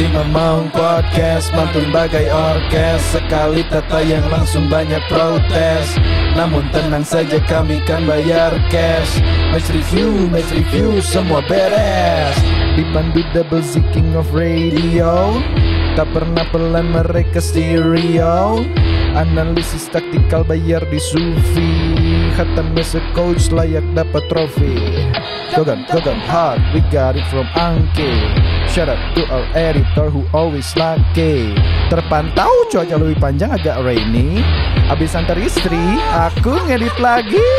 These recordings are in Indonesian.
Si memang podcast mantun bagai orkes Sekali tata yang langsung banyak protes Namun tenang saja kami kan bayar cash Match review, match review, semua beres Dipandu double Z king of radio Tak pernah pelan mereka stereo Analisis taktikal bayar di sufi Hatam as coach layak dapat trofi Gogan, Gogan hard, we got it from Angke Shout out to our editor who always lucky Terpantau cuaca lebih panjang agak rainy Abis antar istri, aku ngedit lagi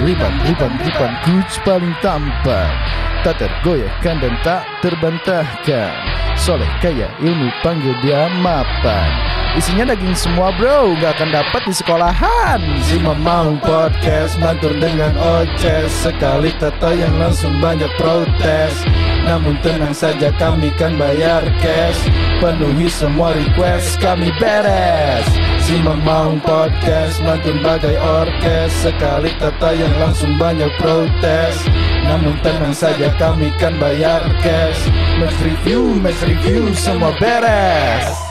Riban, riban, riban, coach paling tampan Tak tergoyahkan dan tak terbantahkan soleh, kaya, ilmu, panggil dia mapan. Isinya daging semua bro, nggak akan dapat di sekolahan. Si Mamang Podcast mantur dengan Oces, sekali tato yang langsung banyak protes. Namun tenang saja kami kan bayar cash, penuhi semua request kami beres. Si Podcast Mantun bagai orkes Sekali tata yang langsung banyak protes Namun tenang saja kami kan bayar cash Match review, match review semua beres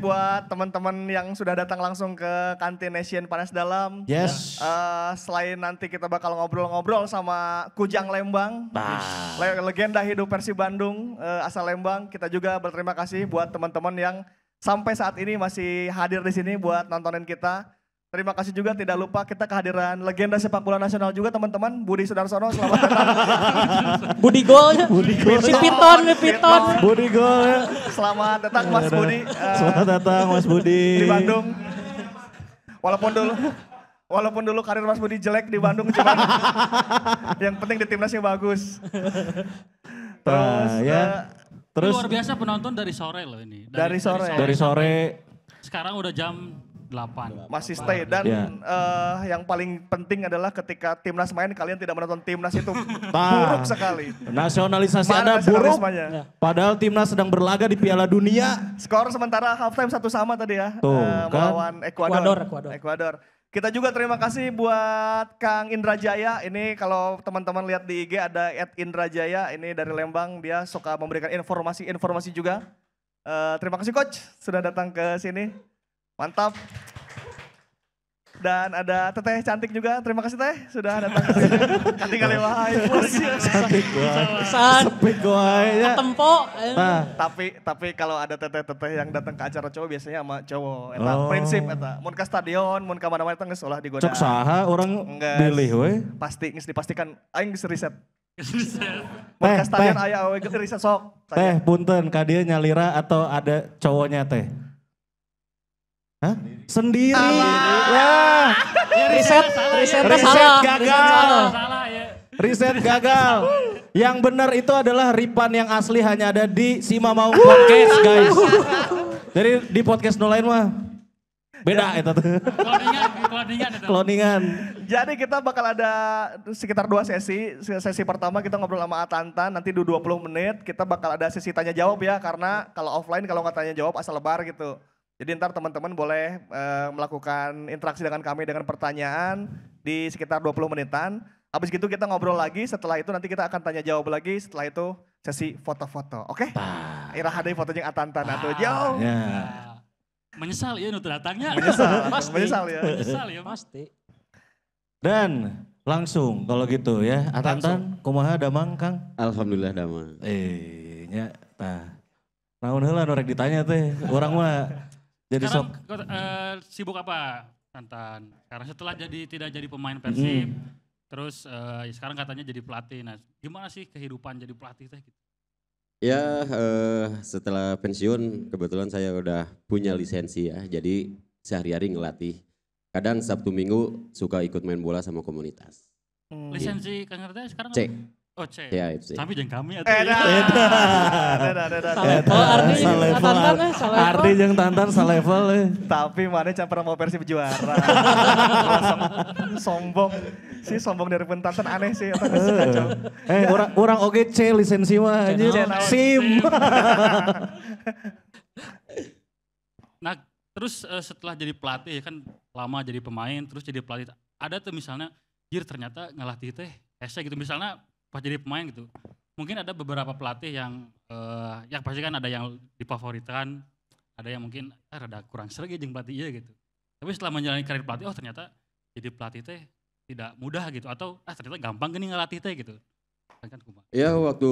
buat teman-teman yang sudah datang langsung ke kantin Asian Panas Dalam. Yes. Uh, selain nanti kita bakal ngobrol-ngobrol sama Kujang Lembang, bah. legenda hidup versi Bandung uh, asal Lembang. Kita juga berterima kasih buat teman-teman yang sampai saat ini masih hadir di sini buat nontonin kita. Terima kasih juga tidak lupa kita kehadiran legenda sepak bola nasional juga teman-teman Budi Sudarsono selamat datang. Budi golnya. Budi gol. Ya. Piton, Piton. Budi gol. Ya. Selamat datang Mas Budi. selamat datang Mas Budi. Di Bandung. Walaupun dulu Walaupun dulu karir Mas Budi jelek di Bandung cuman yang penting di timnasnya bagus. Nah, terus nah, ya. Eh, terus luar biasa penonton dari sore loh ini. Dari sore. Dari sore. Sekarang udah jam delapan Masih stay dan yeah. Ya. uh, yang paling penting adalah ketika timnas main kalian tidak menonton timnas itu buruk sekali. Nasionalisasi Mana Anda buruk. Ya. Padahal timnas sedang berlaga di Piala Dunia. Skor sementara half time satu sama tadi ya. Tuh, uh, kan? melawan Ekuador. Ekuador. Ekuador. Kita juga terima kasih buat Kang Indra Jaya. Ini kalau teman-teman lihat di IG ada at Indra Jaya. Ini dari Lembang. Dia suka memberikan informasi-informasi juga. Uh, terima kasih coach sudah datang ke sini. Mantap. Dan ada teteh cantik juga. Terima kasih teh sudah datang Nanti kali wahai. Cantik gue. Sepik gue. Tempo. Nah. Tapi tapi kalau ada teteh-teteh yang datang ke acara cowok biasanya sama cowok. Eta oh. prinsip eta. Mun ke stadion, mun ke mana-mana itu geus olah digoda. Cok saha orang pilih weh. Pasti geus dipastikan aing geus riset. Mun ke stadion ayo awe riset sok. Teh punten kadia nyalira atau ada cowoknya teh? Hah? Sendiri. Wah. Ya, riset, riset, riset, riset gagal. Riset gagal. Yang benar itu adalah Ripan yang asli hanya ada di Sima Mau uh. Podcast guys. Uh. Jadi di podcast no lain mah beda ya. itu tuh. Kloningan, kloningan Kloningan. Jadi kita bakal ada sekitar dua sesi. Sesi pertama kita ngobrol sama Atanta, nanti dua puluh menit kita bakal ada sesi tanya jawab ya karena kalau offline kalau nggak tanya jawab asal lebar gitu. Jadi ntar teman-teman boleh uh, melakukan interaksi dengan kami dengan pertanyaan di sekitar 20 menitan. Habis gitu kita ngobrol lagi, setelah itu nanti kita akan tanya jawab lagi, setelah itu sesi foto-foto, oke? Okay? Irah ada foto yang atantan atau jauh. Ya. Menyesal ya nu datangnya. Menyesal, pasti. menyesal ya. Menyesal ya pasti. Dan langsung kalau gitu ya, atantan kumaha damang Kang? Alhamdulillah damang. Eh, nya Nah, nah, heula ditanya teh, orang mah jadi Sekarang, Uh, sibuk apa Tantan? Karena setelah jadi tidak jadi pemain hmm. Persib, hmm. terus uh, ya sekarang katanya jadi pelatih. Nah, gimana sih kehidupan jadi pelatih teh? Gitu? Ya, uh, setelah pensiun kebetulan saya udah punya lisensi ya. Jadi sehari-hari ngelatih. Kadang Sabtu Minggu suka ikut main bola sama komunitas. Hmm. Lisensi Kang teh sekarang Cek. Apa? Oh Ya, itu ya. Tapi yang kami atau Eda. Eda. Eda, Ardi, yang Ardi tantan salevel. Eh. Tapi mana yang pernah mau versi juara. sombong. Si sombong dari pun tantan aneh sih. eh, eh orang orang oke C lisensi mah aja. SIM. nah, terus uh, setelah jadi pelatih kan lama jadi pemain, terus jadi pelatih. Ada tuh misalnya, jir ternyata ngelatih teh. Hese gitu misalnya pas jadi pemain gitu mungkin ada beberapa pelatih yang uh, yang pasti kan ada yang difavoritkan ada yang mungkin ah, ada kurang sergi ya jeng pelatih iya gitu tapi setelah menjalani karir pelatih oh ternyata jadi pelatih teh tidak mudah gitu atau ah ternyata gampang gini ngelatih teh gitu kan ya waktu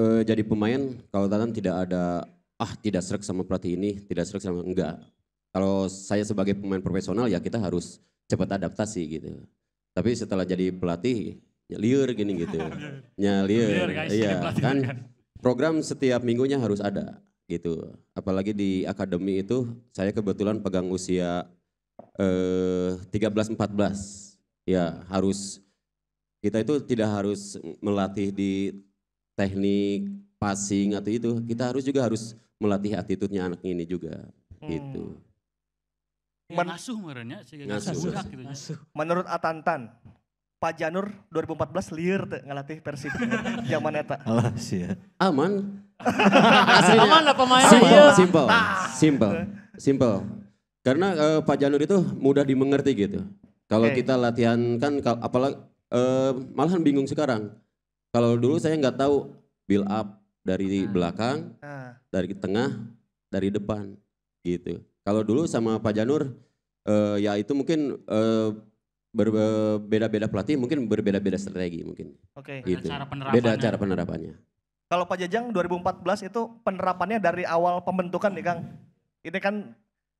uh, jadi pemain kalau tangan tidak ada ah tidak serak sama pelatih ini tidak serak sama enggak kalau saya sebagai pemain profesional ya kita harus cepat adaptasi gitu tapi setelah jadi pelatih liur gini gitu. Ya liur. Iya kan? kan program setiap minggunya harus ada gitu. Apalagi di akademi itu saya kebetulan pegang usia eh 13 14. Ya, harus kita itu tidak harus melatih di teknik passing atau itu. Kita harus juga harus melatih attitude-nya anak ini juga hmm. gitu. Men ngasuh merenya ngasuh. Ngasuh. Menurut Atantan, Pak Janur 2014 liar tuh ngelatih Persib zaman eta. Alas ya. Aman. Aslinya, Aman lah pemain. Simple, iya. simple, simple, simple. Karena uh, Pak Janur itu mudah dimengerti gitu. Kalau okay. kita latihan kan apalagi uh, malahan bingung sekarang. Kalau dulu saya nggak tahu build up dari nah. belakang, ah. dari tengah, dari depan gitu. Kalau dulu sama Pak Janur uh, ya itu mungkin uh, berbeda-beda eh, pelatih mungkin berbeda-beda strategi mungkin. Oke. Okay. Gitu. Cara penerapannya. Beda cara penerapannya. Kalau Pak Jajang 2014 itu penerapannya dari awal pembentukan nih Kang. Ini kan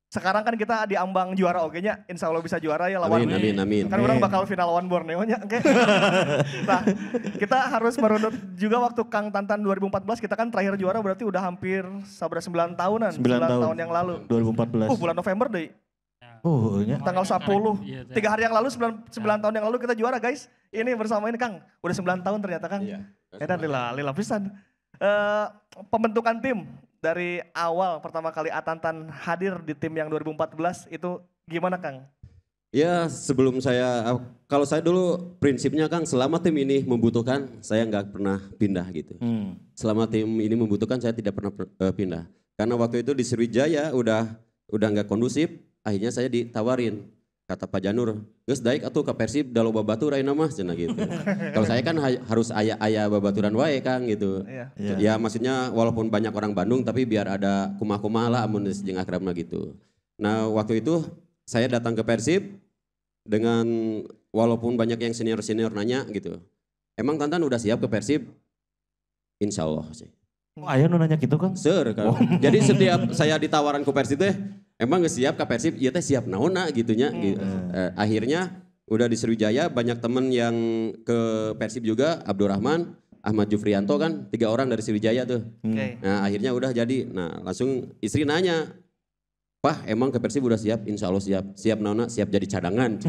sekarang kan kita di ambang juara oke-nya insya Allah bisa juara ya lawan. Amin, amin, amin. Kan amin. orang bakal final lawan Borneo-nya. Okay. nah kita harus merunut juga waktu Kang Tantan 2014 kita kan terakhir juara berarti udah hampir sabar 9 tahunan. 9, 9 tahun. tahun yang lalu. 2014. Uh bulan November deh. Oh, ya. tanggal 10. Kan Tiga hari yang lalu, 9, 9 ya. tahun yang lalu kita juara guys. Ini bersama ini Kang. Udah 9 tahun ternyata Kang. Iya. Ya, lila, lila pisan. Uh, pembentukan tim dari awal pertama kali Atantan hadir di tim yang 2014 itu gimana Kang? Ya sebelum saya, kalau saya dulu prinsipnya Kang selama tim ini membutuhkan saya nggak pernah pindah gitu. Hmm. Selama tim ini membutuhkan saya tidak pernah eh, pindah. Karena waktu itu di Sriwijaya udah udah nggak kondusif, akhirnya saya ditawarin kata Pak Janur, gus daik atau ke Persib dalam babaturan batu cina gitu. Kalau saya kan harus ayah ayah babaturan wae Kang gitu. Iya. iya. Ya maksudnya walaupun banyak orang Bandung tapi biar ada kumah-kumah lah amun sejeng akrab lah gitu. Nah, waktu itu saya datang ke Persib dengan walaupun banyak yang senior-senior nanya gitu. Emang Tantan udah siap ke Persib? Insya Allah sih. Oh, ayah nanya gitu kan? Sir, kan. Oh. Jadi setiap saya ditawaran ke Persib teh, emang nggak siap ke Persib iya teh siap naona gitunya hmm. gitu. Iya. eh, akhirnya udah di Sriwijaya banyak temen yang ke Persib juga Abdurrahman Ahmad Jufrianto kan tiga orang dari Sriwijaya tuh hmm. okay. nah akhirnya udah jadi nah langsung istri nanya Pah emang ke Persib udah siap? Insya Allah siap. Siap Nona, siap jadi cadangan.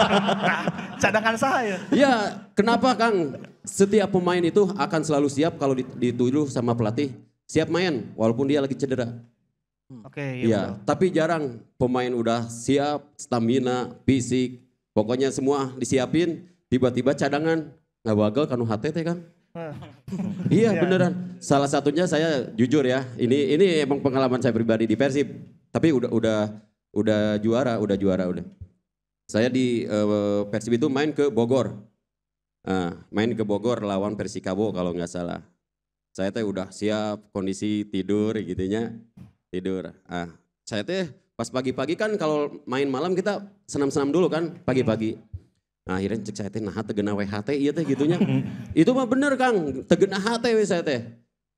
cadangan saya? Ya kenapa Kang? Setiap pemain itu akan selalu siap kalau dituduh sama pelatih. Siap main walaupun dia lagi cedera. Hmm. Oke, okay, iya. Ya, tapi jarang pemain udah siap, stamina, fisik, pokoknya semua disiapin, tiba-tiba cadangan nggak bagel kanu htt kan. Iya, iya beneran. Salah satunya saya jujur ya, ini ini emang pengalaman saya pribadi di Persib. Tapi udah udah udah juara, udah juara udah. Saya di uh, Persib itu main ke Bogor. Nah, main ke Bogor lawan Persikabo kalau nggak salah. Saya teh udah siap kondisi tidur gitunya. Tidur. Ah, saya teh pas pagi-pagi kan kalau main malam kita senam-senam dulu kan pagi-pagi. Nah, akhirnya cek saya teh nah tegena WHT iya teh gitunya. Itu mah bener Kang, tegena HT we saya teh.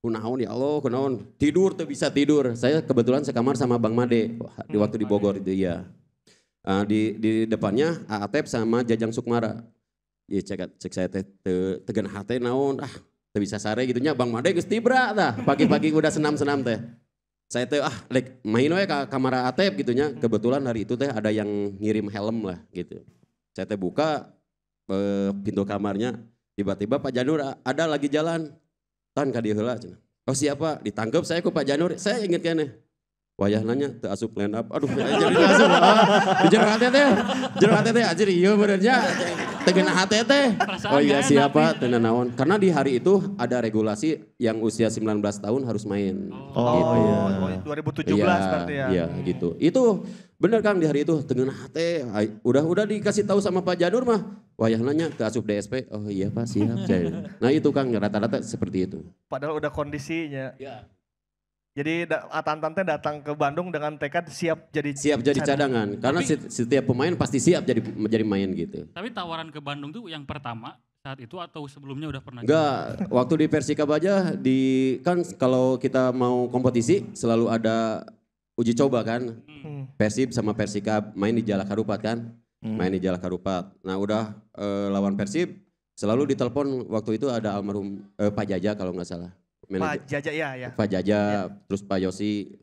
Kunaon ya Allah, kunaon. Tidur tuh bisa tidur. Saya kebetulan sekamar sama Bang Made di waktu di Bogor itu ya. Uh, di di depannya Aatep sama Jajang Sukmara. iya cek cek saya teh te, tegen HT naon ah Tuh bisa sare gitunya Bang Made geus tibra tah pagi-pagi udah senam-senam teh saya teh ah like, main we kamar atep gitunya hmm. kebetulan hari itu teh ada yang ngirim helm lah gitu saya teh buka e, pintu kamarnya tiba-tiba Pak Janur ada lagi jalan tan ka dieu heula oh siapa ditangkap saya ku Pak Janur saya inget kene wayah nanya teu asup line up aduh jadi asup ah. Jero hati teh jeung hati teh anjir ieu benernya Tegena gena teh oh iya siapa tena naon karena di hari itu ada regulasi yang usia 19 tahun harus main oh gitu. Oh iya 2017 ya, berarti ya iya gitu itu bener kan di hari itu tegena hati. udah udah dikasih tahu sama Pak Janur mah wayah nanya teu asup DSP oh iya Pak siap nah itu kan rata-rata seperti itu padahal udah kondisinya Iya. Jadi atan-tante datang ke Bandung dengan tekad siap jadi siap jadi cadangan, karena tapi, setiap pemain pasti siap jadi menjadi main gitu. Tapi tawaran ke Bandung tuh yang pertama saat itu atau sebelumnya udah pernah? Enggak, waktu di Persika aja di kan kalau kita mau kompetisi selalu ada uji coba kan. Hmm. hmm. Persib sama Persikab main di Jalak Harupat kan? Hmm. Main di Jalak Harupat. Nah, udah eh, lawan Persib selalu ditelepon waktu itu ada almarhum eh, Pak Jaja kalau nggak salah manajer. Pak Jaja ya, ya. Pak Jaja, ya. terus Pak Yosi.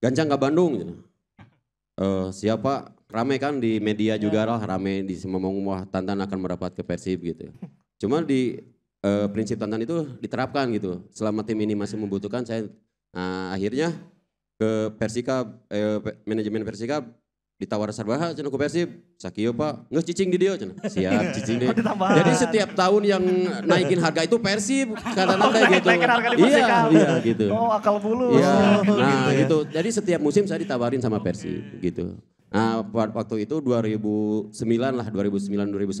Gancang ke Bandung. Gitu. Uh, eh, siapa rame kan di media ya. juga lah rame di ngomong wah Tantan akan merapat ke Persib gitu. Cuma di uh, prinsip Tantan itu diterapkan gitu. Selama tim ini masih membutuhkan saya nah, akhirnya ke Persika eh, manajemen Persika ditawar sarbaha cenah ku Persib sakieu Pak geus cicing di dieu cenah siap cicing deh jadi setiap tahun yang naikin harga itu Persib karena oh, kayak gitu iya iya gitu oh akal bulu iya nah gitu, ya. gitu jadi setiap musim saya ditawarin sama Persib gitu nah waktu itu 2009 lah 2009 2010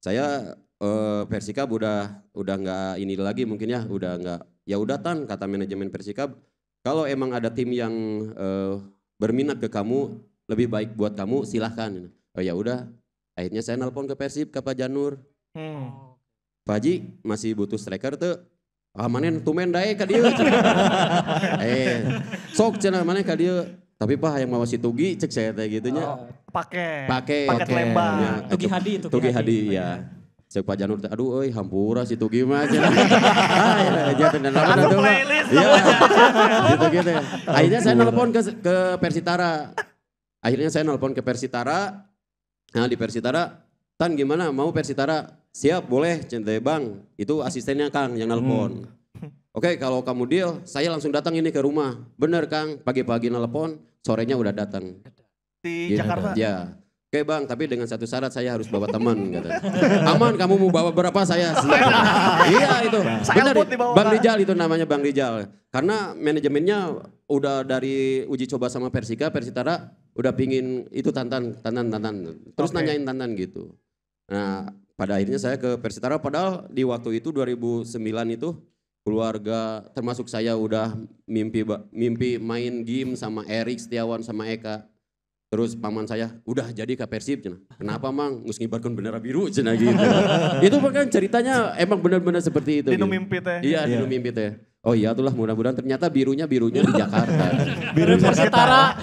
saya eh, Persika udah udah nggak ini lagi mungkin ya udah nggak ya udah tan kata manajemen Persika kalau emang ada tim yang eh, berminat ke kamu lebih baik buat kamu silahkan oh ya udah akhirnya saya nelpon ke Persib ke Pak Janur hmm. Pak Haji masih butuh striker tuh ah mana tumen dae ke dia eh sok cina mana ke dia tapi pak yang mau si Tugi cek saya kayak gitunya oh, pakai pakai paket okay. lembang ya, Tugi Hadi Tugi, Tugi Hadi, Hadi ya iya. Cek Pak Janur, aduh oi, hampura si Tugi mah aja. ah, ya, bener tuh. Iya. Gitu gitu. Akhirnya saya nelfon ke ke Persitara. Akhirnya saya nelpon ke Persitara. Nah di Persitara, Tan gimana mau Persitara? Siap boleh centai bang. Itu asistennya Kang yang nelpon. Hmm. Oke okay, kalau kamu deal, saya langsung datang ini ke rumah. Bener Kang, pagi-pagi nelpon, sorenya udah datang. Di gitu. Jakarta? Ya. Oke okay, bang, tapi dengan satu syarat saya harus bawa teman. Kata. Aman kamu mau bawa berapa saya? iya itu. Saya Benar, Bang Rijal itu namanya Bang Rijal. Karena manajemennya udah dari uji coba sama Persika, Persitara udah pingin itu tantan, tantan, tantan. Terus okay. nanyain tantan gitu. Nah, pada akhirnya saya ke Persitara padahal di waktu itu 2009 itu keluarga termasuk saya udah mimpi mimpi main game sama Erik Setiawan sama Eka. Terus paman saya, udah jadi ke Persib cina. Kenapa mang? Ngus ngibarkan bendera biru cina gitu. itu kan ceritanya emang benar-benar seperti itu. dinu gitu. mimpi teh. Iya, yeah. mimpi teh. Oh iya itulah mudah-mudahan ternyata birunya birunya di Jakarta. Biru Persitara.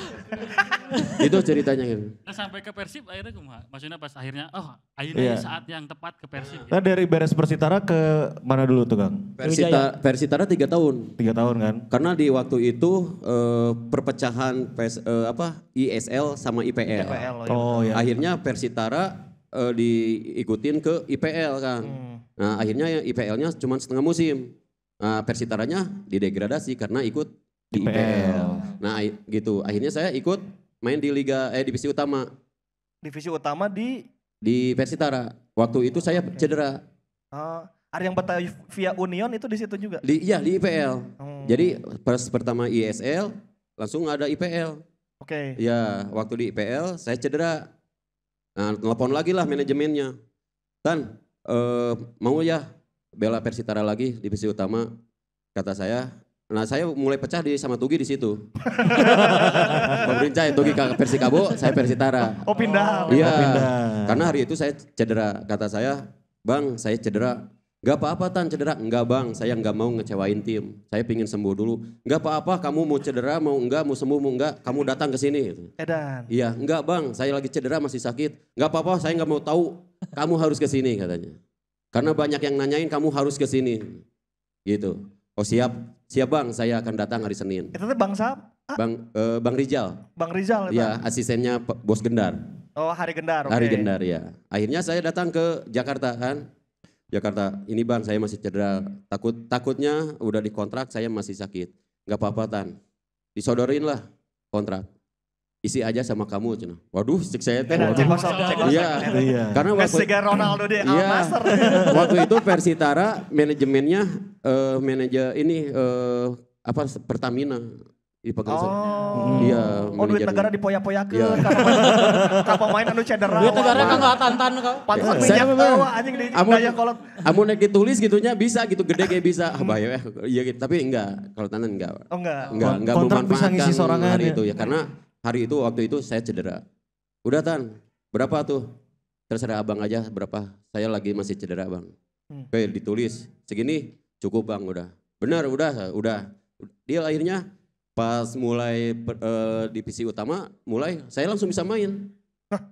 itu ceritanya gitu. Nah sampai ke Persib akhirnya kumaha? Maksudnya pas akhirnya oh akhirnya yeah. saat yang tepat ke Persib. Gitu. Nah dari beres Persitara ke mana dulu tuh Kang? Persita, Persitara tiga tahun. Tiga tahun kan? Karena di waktu itu uh, perpecahan pes, uh, eh, apa ISL sama IPL. IPL oh, iya. oh iya. Akhirnya Persitara uh, diikutin ke IPL kan. Hmm. Nah akhirnya IPL-nya cuma setengah musim uh, eh, persitaranya didegradasi karena ikut di IPL. Nah gitu, akhirnya saya ikut main di liga eh divisi utama. Divisi utama di di Persitara. Waktu itu saya cedera. Uh, ada yang via Union itu di situ juga. Di, iya di IPL. Hmm. Oh. Jadi pers pertama ISL langsung ada IPL. Oke. Okay. Ya waktu di IPL saya cedera. Nah, telepon lagi lah manajemennya. Tan, uh, mau ya bela Persitara lagi di divisi utama kata saya Nah saya mulai pecah di sama Tugi di situ. Pemerintah ya, Tugi ke Persikabo, saya Persitara. Oh pindah. Oh, iya. Karena hari itu saya cedera. Kata saya, bang saya cedera. Gak apa-apa Tan cedera. Enggak bang, saya enggak mau ngecewain tim. Saya pingin sembuh dulu. Enggak apa-apa kamu mau cedera, mau enggak, mau sembuh, mau enggak. Kamu datang ke sini. Edan. Iya, enggak bang, saya lagi cedera masih sakit. enggak apa-apa, saya enggak mau tahu. Kamu harus ke sini katanya. Karena banyak yang nanyain kamu harus ke sini. Gitu. Oh siap, siap Bang, saya akan datang hari Senin. Eh, Itu Bang Sam? Ah. Bang uh, Bang Rizal. Bang Rizal ya. asistennya Bos Gendar. Oh, Hari Gendar. Okay. Hari Gendar ya. Akhirnya saya datang ke Jakarta kan. Jakarta, ini Bang saya masih cedera. Takut takutnya udah dikontrak saya masih sakit. Gak apa-apa Tan. Disodorin lah kontrak isi aja sama kamu cina. Waduh, cek saya teh. Cek Iya, iya. Karena waktu Kasih Ronaldo dia iya, Al Waktu itu versi Tara manajemennya uh, eh, manajer ini uh, apa Pertamina di pegang oh. Iya, oh duit negara dipoya poyakeun ya. ka main anu cedera. Duit negara kan enggak tantan kok. Pantes iya. minyak tawa anjing di daya kolot. Amun yang ditulis gitunya bisa gitu gede kayak bisa. Ah bayo ya, eh. iya gitu. Tapi enggak, kalau tantan enggak. Oh enggak. Enggak, enggak Kontrak bisa ngisi kan sorangan hari ya. itu ya karena hari itu waktu itu saya cedera. Udah Tan, berapa tuh? Terserah abang aja berapa, saya lagi masih cedera bang. Hmm. ditulis, segini cukup bang udah. Benar udah, udah. Dia akhirnya pas mulai uh, eh, PC utama mulai saya langsung bisa main.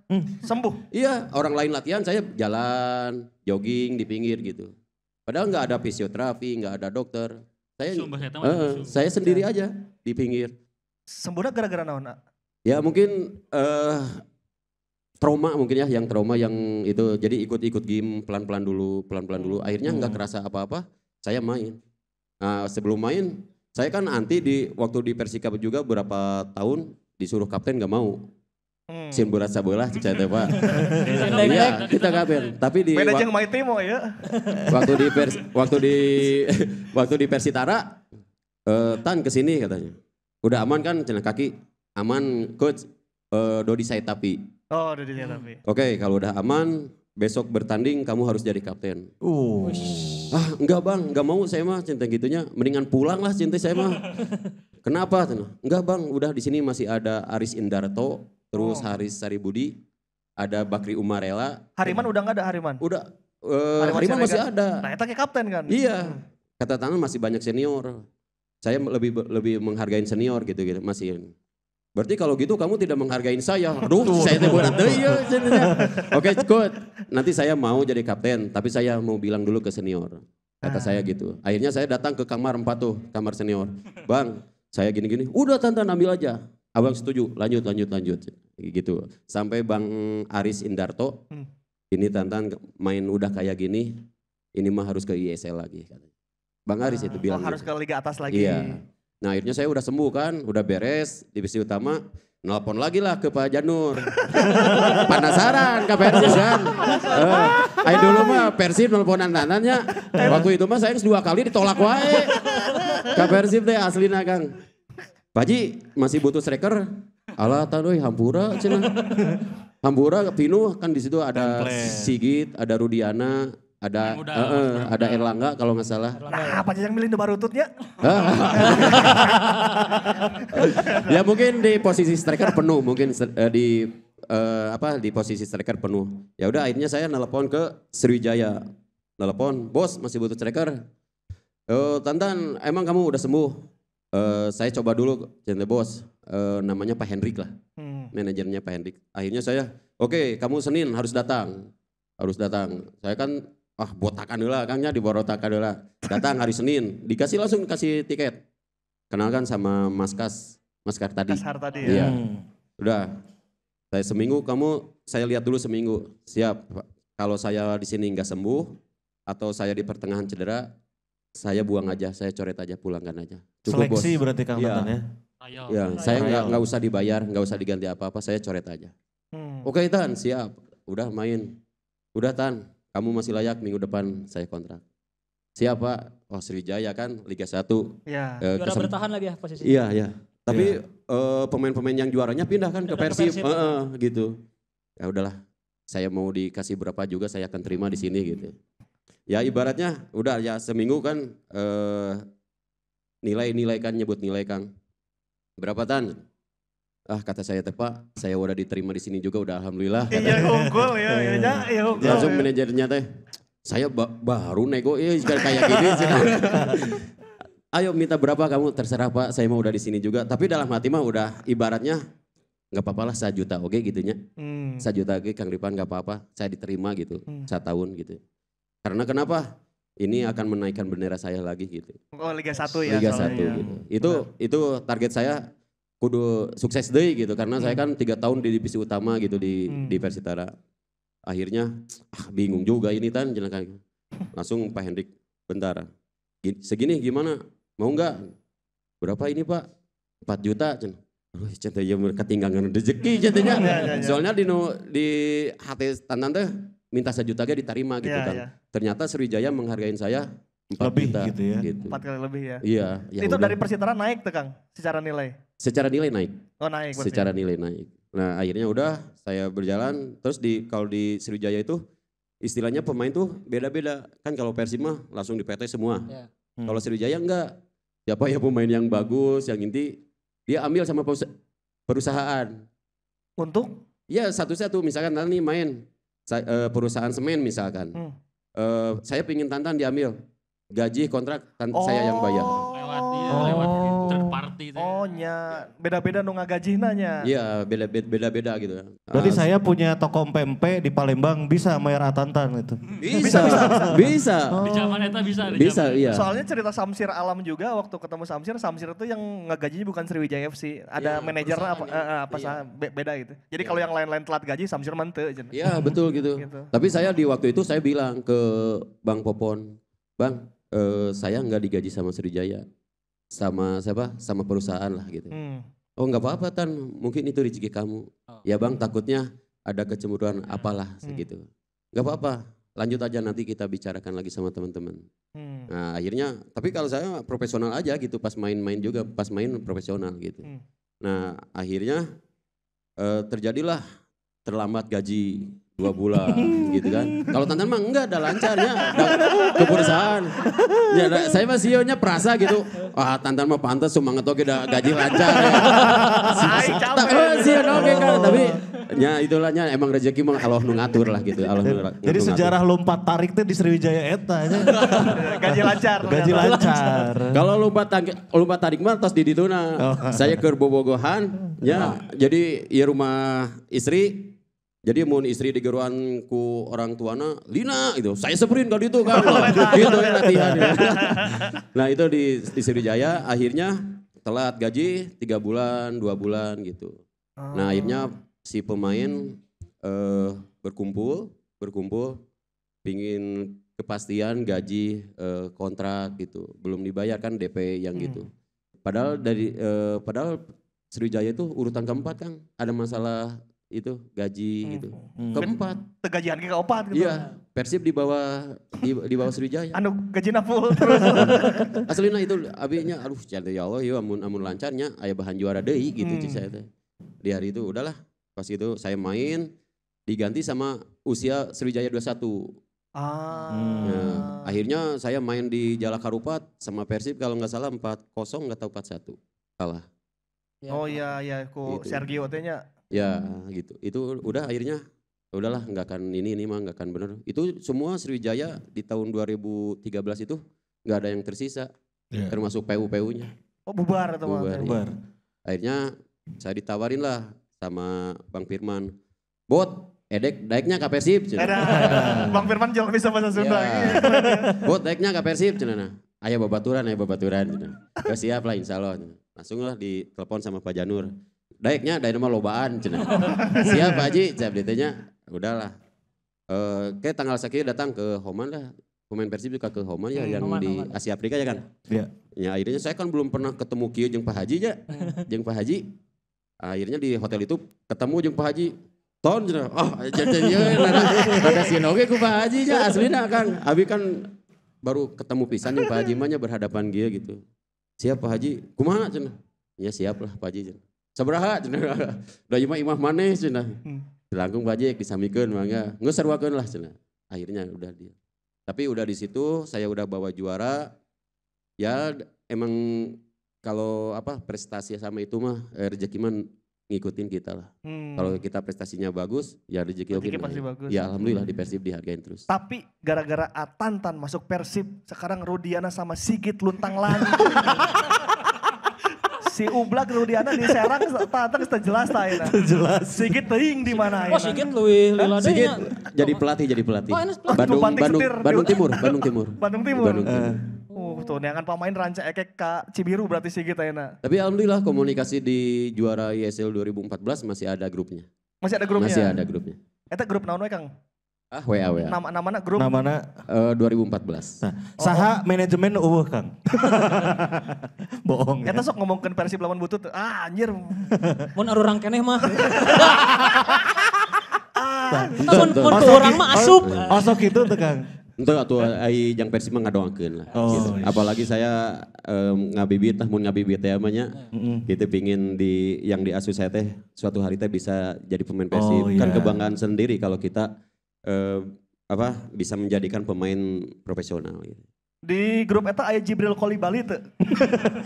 hmm. sembuh. Iya, orang lain latihan saya jalan, jogging di pinggir gitu. Padahal nggak ada fisioterapi, nggak ada dokter. Saya uh, saya sendiri iya. aja di pinggir. Sembuhnya gara-gara naon? Ya mungkin uh, trauma mungkin ya yang trauma yang itu jadi ikut-ikut game pelan-pelan dulu pelan-pelan dulu akhirnya nggak hmm. kerasa apa-apa saya main nah, sebelum main saya kan anti di waktu di Persikab juga berapa tahun disuruh kapten nggak mau Hmm. Sin berat sabelah cicak teh pak. Iya kita kapten. Tapi di beda jeung main timo ya. Waktu di pers, waktu di waktu di Persitara uh, tan kesini katanya. Udah aman kan cina kaki Aman coach uh, Dodi Saitapi. Oh, Dodi Saitapi. Hmm. Oke, okay, kalau udah aman besok bertanding kamu harus jadi kapten. Uh. Ah, enggak bang, enggak mau saya mah cinta gitunya. Mendingan pulang lah cinta saya mah. Kenapa? Enggak bang, udah di sini masih ada Aris Indarto, terus oh. Haris Saribudi, ada Bakri Umarela. Hariman udah enggak ada Hariman? Udah. Uh, eh, Hariman, Hariman masih kan? ada. Nah, kayak kapten kan? Iya. Hmm. Kata tangan masih banyak senior. Saya lebih lebih menghargai senior gitu gitu masih. Berarti kalau gitu kamu tidak menghargai saya. Aduh, saya tidak berat iya, Oke, good. Nanti saya mau jadi kapten, tapi saya mau bilang dulu ke senior. Kata saya ah. gitu. Akhirnya saya datang ke kamar empat tuh, kamar senior. Bang, saya gini-gini. Udah tante, ambil aja. Abang setuju, lanjut, lanjut, lanjut. Gitu. Sampai Bang Aris Indarto, hmm. ini tantan main udah kayak gini, ini mah harus ke ISL lagi. Bang Aris itu ah. bilang. Oh, harus gitu. ke Liga Atas lagi. Iya. Nah akhirnya saya udah sembuh kan, udah beres di divisi utama. Nelpon lagi lah ke Pak Janur. Penasaran ke Persib kan. Uh, ayo dulu mah Persib nelponan nananya. Eh. Waktu itu mah saya dua kali ditolak wae. Ke Persib deh asli Kang. Pak Ji masih butuh striker. Alah tahu hampura cina. Hampura Pino kan di situ ada kan Sigit, ada Rudiana, ada muda, uh, uh, ada Erlangga kalau nggak salah. Nah, apa aja yang milih debar lututnya? ya mungkin di posisi striker penuh, mungkin uh, di uh, apa di posisi striker penuh. Ya udah akhirnya saya nelpon ke Sriwijaya. Nelpon, "Bos, masih butuh striker?" "Eh, Tantan, emang kamu udah sembuh?" Uh, saya coba dulu Cente Bos, uh, namanya Pak Hendrik lah, hmm. manajernya Pak Hendrik. Akhirnya saya, oke okay, kamu Senin harus datang, harus datang. Saya kan ah botakan dulu kangnya borotakan dulu datang hari Senin dikasih langsung kasih tiket kenalkan sama Mas Kas Mas Kar tadi Mas tadi ya iya. hmm. udah saya seminggu kamu saya lihat dulu seminggu siap kalau saya di sini nggak sembuh atau saya di pertengahan cedera saya buang aja saya coret aja pulangkan aja Cukup seleksi bos. berarti Kang ya. Iya. ya Ya, saya nggak nggak usah dibayar, nggak usah diganti apa-apa, saya coret aja. Hmm. Oke Tan, siap. Udah main. Udah Tan, kamu masih layak minggu depan saya kontrak. Siapa? Oh Sriwijaya kan Liga 1. Iya. Eh, Juara bertahan lagi ya posisinya. Iya, iya. Tapi iya. Eh, pemain-pemain ya. uh, yang juaranya pindah kan ke Persib, ke Persib. Uh, uh, gitu. Ya udahlah, saya mau dikasih berapa juga saya akan terima di sini gitu. Ya ibaratnya udah ya seminggu kan uh, nilai-nilai kan nyebut nilai Kang. Berapa tan? ah kata saya teh pak saya udah diterima di sini juga udah alhamdulillah iya unggul ya ya ya, ya langsung manajernya teh saya ba baru nego ya kayak gini ayo minta berapa kamu terserah pak saya mau udah di sini juga tapi dalam hati mah udah ibaratnya nggak apa-apa lah juta oke okay, gitunya hmm. juta oke okay, kang Ripan nggak apa-apa saya diterima gitu hmm. satu tahun gitu karena kenapa ini akan menaikkan bendera saya lagi gitu. Oh Liga 1 ya. Liga 1 ya. gitu. Itu itu target saya kudu sukses deh gitu karena hmm. saya kan tiga tahun di divisi utama gitu di hmm. di Persitara akhirnya ah bingung juga ini tan jelas langsung Pak Hendrik bentar segini gimana mau nggak berapa ini Pak empat juta cen Aduh, cinta ya ketinggalan rezeki cintanya. Ya, ya, ya. Soalnya di no, di hati tante teh minta sejuta aja ditarima gitu yeah, kan. Yeah. Ternyata Sriwijaya menghargain saya lebih juta, gitu ya. Gitu. 4 kali lebih ya. Iya. Itu udah, dari persitara naik tuh Kang, secara nilai. Secara nilai naik. Oh naik. Berarti. Secara ya? nilai naik. Nah akhirnya udah saya berjalan terus di kalau di Sriwijaya itu istilahnya pemain tuh beda-beda. Kan kalau Persima langsung di PT semua. Yeah. Hmm. Kalau Sriwijaya enggak. Siapa ya pemain yang bagus, yang inti dia ambil sama perusahaan. Untuk? Ya satu-satu misalkan nanti main eh, perusahaan semen misalkan. Hmm. Uh, saya pingin tantan diambil gaji kontrak kan oh. saya yang bayar. Oh. Lewat dia, oh. lewat third party. Itu oh ya, beda-beda nunga gaji nanya. Iya, beda-beda beda-beda gitu. Berarti uh, saya punya toko MPMP di Palembang bisa bayar atantan gitu. Bisa, bisa, bisa. bisa. Oh. Di zaman itu bisa. bisa, jaman. iya. Soalnya cerita Samsir Alam juga waktu ketemu Samsir, Samsir itu yang gajinya bukan Sriwijaya FC, ada ya, manajer apa ya. uh, apa iya. beda gitu. Jadi ya. kalau yang lain-lain telat gaji Samsir mante. Iya, betul gitu. gitu. Tapi saya di waktu itu saya bilang ke Bang Popon, Bang, uh, saya nggak digaji sama Sriwijaya sama siapa sama perusahaan lah gitu hmm. oh nggak apa-apa tan mungkin itu rezeki kamu oh. ya bang takutnya ada kecemburuan hmm. apalah hmm. segitu nggak apa-apa lanjut aja nanti kita bicarakan lagi sama teman-teman hmm. nah akhirnya tapi kalau saya profesional aja gitu pas main-main juga pas main profesional gitu hmm. nah akhirnya eh, terjadilah terlambat gaji dua bulan gitu kan. Kalau Tantan mah enggak, ada lancarnya, ya ke perusahaan. Ya, saya mah CEO-nya perasa gitu. Wah Tantan mah pantas cuma oke udah gaji lancar. Ya. Tak ya, oke kan. Tapi ya itulah ya, emang rezeki mah Allah nu ngatur lah gitu. Allah nu, Jadi sejarah lompat tarik tuh di Sriwijaya eta ya. gaji lancar. Gaji lancar. Kalau lompat lompat tarik mah tos di dituna. Oh. Saya ke Bobogohan ya. Nah. Jadi ya rumah istri jadi mau hmm. istri di ku orang tuana, Lina gitu. Saya seprin kalau itu kan. gitu kan ya latihan. nah itu di, di Sriwijaya akhirnya telat gaji tiga bulan, dua bulan gitu. Nah akhirnya oh. si pemain eh, berkumpul, berkumpul pingin kepastian gaji eh, kontrak gitu. Belum dibayarkan DP yang gitu. Hmm. Padahal dari eh, padahal Sriwijaya itu urutan keempat kan, Ada masalah itu gaji gitu. Hmm. Mhm. Keempat. Kan Tegajian ke keempat gitu. Iya, Persib di bawah di, di bawah Sriwijaya. Anu gaji full terus. Aslinya itu abinya aduh cari ya Allah ya amun amun lancarnya aya bahan juara deui gitu hmm. saya teh. Di hari itu udahlah pas itu saya main diganti sama usia Sriwijaya 21. Ah. Hmm. Ya, akhirnya saya main di Jalak Harupat sama Persib kalau nggak salah 4-0 enggak tahu 4-1. Kalah. Oh iya iya ku gitu. Sergio katanya ya hmm. gitu itu udah akhirnya ya udahlah nggak akan ini ini mah nggak akan bener itu semua Sriwijaya di tahun 2013 itu nggak ada yang tersisa yeah. termasuk PU PU nya oh bubar atau bubar, ya. bubar. akhirnya saya ditawarin lah sama Bang Firman bot edek daiknya ke Persib Bang Firman jauh bisa bahasa Sunda ya. Iya. bot daiknya ke Persib nah ayah babaturan ayah babaturan cina siap lah insya Allah langsung lah ditelepon sama Pak Janur Daiknya daek nama lobaan cina. Siap Haji, siap ditanya. Udahlah. Eh ke tanggal sakit datang ke Homan lah. Pemain Persib juga ke Homan ya hmm, yang di Asia Afrika ya kan? Iya. Ya akhirnya saya kan belum pernah ketemu Kio jeung Pak Haji ya. jeung Pak Haji. Akhirnya di hotel itu ketemu jeung Pak Haji. Ton cina. Oh, jadi eh, ada rada sieun ku Pak Haji nya aslina kan. Abi kan baru ketemu pisan jeung Pak Haji mah berhadapan gitu. Siap Pak Haji? Kumaha cenah? Ya siap lah Pak Haji cenah sabaraha cenah udah imah imah maneh cenah hmm. langkung bajek disamikeun mangga geus sarwakeun lah cenah akhirnya udah dia tapi udah di situ saya udah bawa juara ya emang kalau apa prestasi sama itu mah eh, rezeki mah ngikutin kita lah. Hmm. Kalau kita prestasinya bagus, ya rezeki oke. pasti ya. bagus. Ya alhamdulillah hmm. di Persib dihargain terus. Tapi gara-gara atantan masuk Persib, sekarang Rudiana sama Sigit luntang lantung. si Ublak Rudiana di Serang tantang jelas ta ini. jelas. Sigit teuing di mana Oh, Sigit leuwih lila deui. Sigit jadi pelatih jadi pelatih. Oh, Bandung Bandung Bandung Timur, Bandung Timur. Bandung Timur. Bandung eh. Timur. Uh, tuh neangan pemain ranca ekek ka Cibiru berarti Sigit ayeuna. Tapi alhamdulillah komunikasi di juara ISL 2014 masih ada grupnya. Masih ada grupnya. Masih ada grupnya. Eta grup naon we Kang? Ah, WA, WA. Nama nama na grup. Nama na uh, 2014. Nah, oh. saha manajemen eueuh Kang. Bohong. ya. ya. sok ngomongkan Persib lawan Butut. Ah, anjir. Mun orang keneh mah. Nah, mun orang ke mah asup. Osok itu tuh Kang. Itu atuh ai jang Persib mah ngadoakeun lah. Oh, gitu. Iya. Apalagi saya um, ngabibit lah mun ngabibit teh mah nya. -hmm. Gitu, pingin di yang di asuh saya teh suatu hari teh bisa jadi pemain Persib. Oh, kan yeah. kebanggaan sendiri kalau kita eh, apa bisa menjadikan pemain profesional gitu. Di grup eta ayah Jibril Kolibali teu?